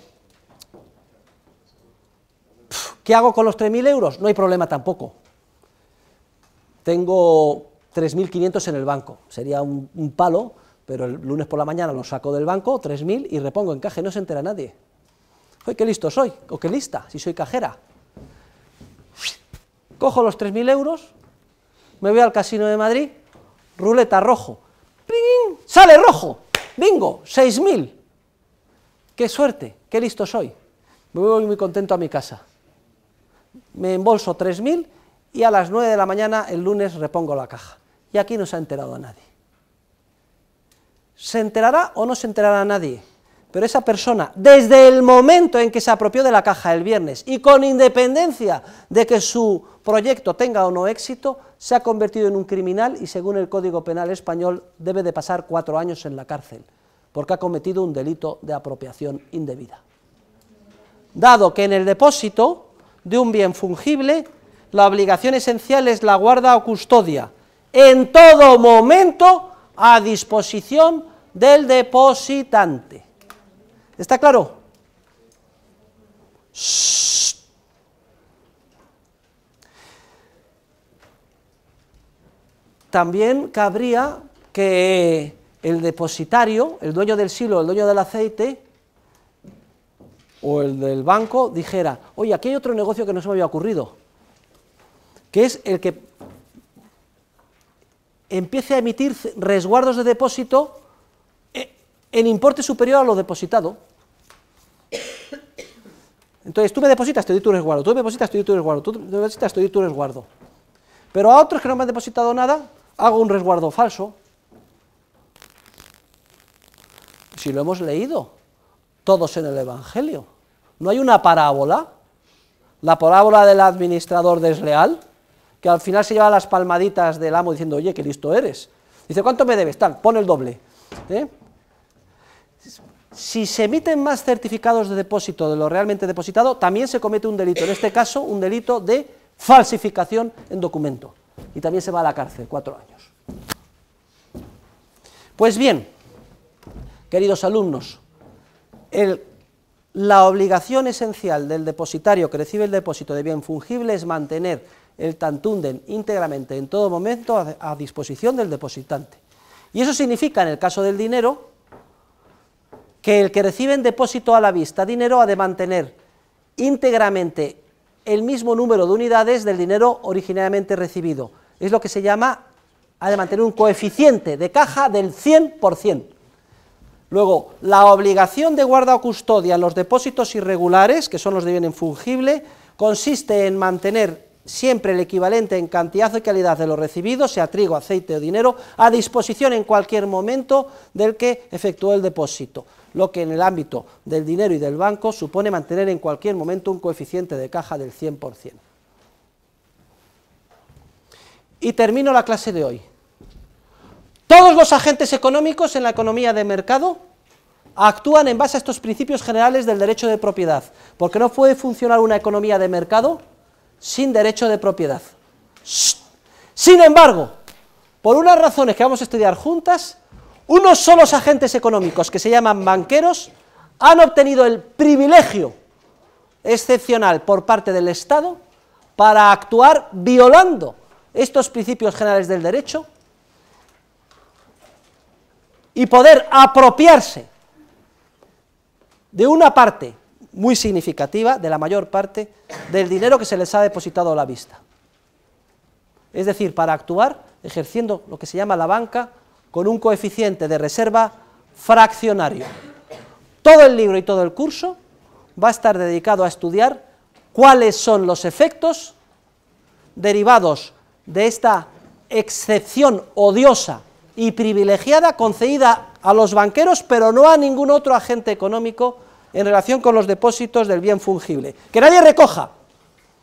¿qué hago con los 3.000 euros? No hay problema tampoco tengo 3.500 en el banco, sería un, palo, pero el lunes por la mañana lo saco del banco, 3.000 y repongo en caja, no se entera nadie. Oye, qué listo soy, o qué lista, si soy cajera. Cojo los 3.000 euros, me voy al casino de Madrid, ruleta rojo, ¡Ping! sale rojo, bingo, 6.000. Qué suerte, qué listo soy. Me voy muy contento a mi casa. Me embolso 3.000 y a las 9 de la mañana el lunes repongo la caja. Y aquí no se ha enterado a nadie. ¿Se enterará o no se enterará a nadie? Pero esa persona, desde el momento en que se apropió de la caja el viernes y con independencia de que su proyecto tenga o no éxito, se ha convertido en un criminal y según el Código Penal español debe de pasar cuatro años en la cárcel porque ha cometido un delito de apropiación indebida. Dado que en el depósito de un bien fungible la obligación esencial es la guarda o custodia, en todo momento a disposición del depositante. ¿Está claro? También cabría que el depositario, el dueño del silo, el dueño del aceite, o el del banco dijera, oye, aquí hay otro negocio que no se me había ocurrido, que es el que empiece a emitir resguardos de depósito eh, en importe superior a lo depositado. Entonces, tú me depositas, te doy tu resguardo, tú me depositas, te doy tu resguardo, tú me depositas, te doy tu resguardo. Pero a otros que no me han depositado nada, hago un resguardo falso. Si lo hemos leído, todos en el Evangelio. No hay una parábola, la parábola del administrador desleal, que al final se lleva las palmaditas del amo diciendo, oye, qué listo eres. Dice, ¿cuánto me debes? Tal, pon el doble. ¿eh? Si se emiten más certificados de depósito de lo realmente depositado, también se comete un delito, en este caso un delito de falsificación en documento. Y también se va a la cárcel, cuatro años. Pues bien, queridos alumnos, la obligación esencial del depositario que recibe el depósito de bien fungible es mantener el tantunden íntegramente en todo momento a, disposición del depositante. Y eso significa, en el caso del dinero, que el que recibe en depósito a la vista dinero ha de mantener íntegramente el mismo número de unidades del dinero originalmente recibido. Es lo que se llama, ha de mantener un coeficiente de caja del 100%. Luego, la obligación de guarda o custodia en los depósitos irregulares, que son los de bien infungible, consiste en mantener siempre el equivalente en cantidad o calidad de lo recibido, sea trigo, aceite o dinero, a disposición en cualquier momento del que efectuó el depósito, lo que en el ámbito del dinero y del banco supone mantener en cualquier momento un coeficiente de caja del 100%. Y termino la clase de hoy. Todos los agentes económicos en la economía de mercado actúan en base a estos principios generales del derecho de propiedad, porque no puede funcionar una economía de mercado sin derecho de propiedad. Sin embargo, por unas razones que vamos a estudiar juntas, unos solos agentes económicos que se llaman banqueros han obtenido el privilegio excepcional por parte del Estado para actuar violando estos principios generales del derecho y poder apropiarse de una parte muy significativa de la mayor parte del dinero que se les ha depositado a la vista. Es decir, para actuar ejerciendo lo que se llama la banca con un coeficiente de reserva fraccionario. Todo el libro y todo el curso va a estar dedicado a estudiar cuáles son los efectos derivados de esta excepción odiosa y privilegiada concedida a los banqueros, pero no a ningún otro agente económico en relación con los depósitos del bien fungible. Que nadie recoja,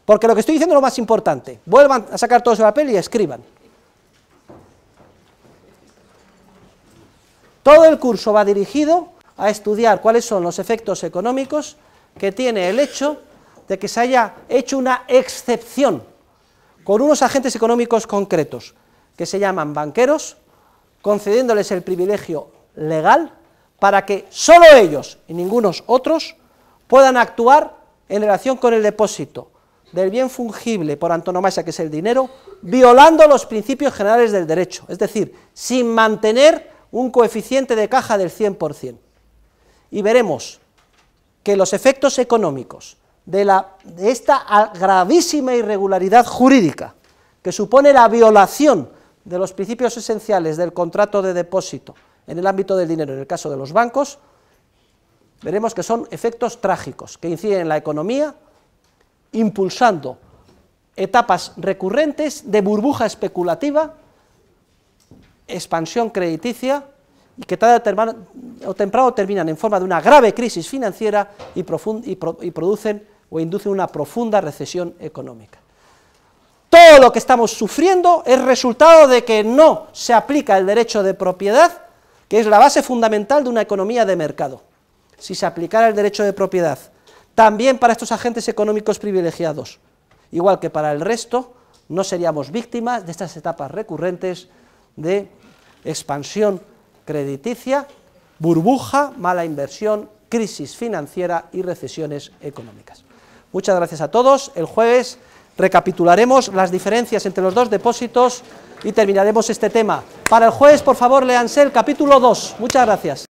porque lo que estoy diciendo es lo más importante. Vuelvan a sacar todo ese papel y escriban. Todo el curso va dirigido a estudiar cuáles son los efectos económicos que tiene el hecho de que se haya hecho una excepción con unos agentes económicos concretos, que se llaman banqueros, concediéndoles el privilegio legal para que solo ellos y ningunos otros puedan actuar en relación con el depósito del bien fungible por antonomasia, que es el dinero, violando los principios generales del derecho, es decir, sin mantener un coeficiente de caja del 100%. Y veremos que los efectos económicos de esta gravísima irregularidad jurídica, que supone la violación de los principios esenciales del contrato de depósito, en el ámbito del dinero, en el caso de los bancos, veremos que son efectos trágicos que inciden en la economía, impulsando etapas recurrentes de burbuja especulativa, expansión crediticia, y que tarde o temprano terminan en forma de una grave crisis financiera y, y producen o inducen una profunda recesión económica. Todo lo que estamos sufriendo es resultado de que no se aplica el derecho de propiedad que es la base fundamental de una economía de mercado. Si se aplicara el derecho de propiedad también para estos agentes económicos privilegiados, igual que para el resto, no seríamos víctimas de estas etapas recurrentes de expansión crediticia, burbuja, mala inversión, crisis financiera y recesiones económicas. Muchas gracias a todos. El jueves recapitularemos las diferencias entre los dos depósitos y terminaremos este tema. Para el juez, por favor, leanse el capítulo 2. Muchas gracias.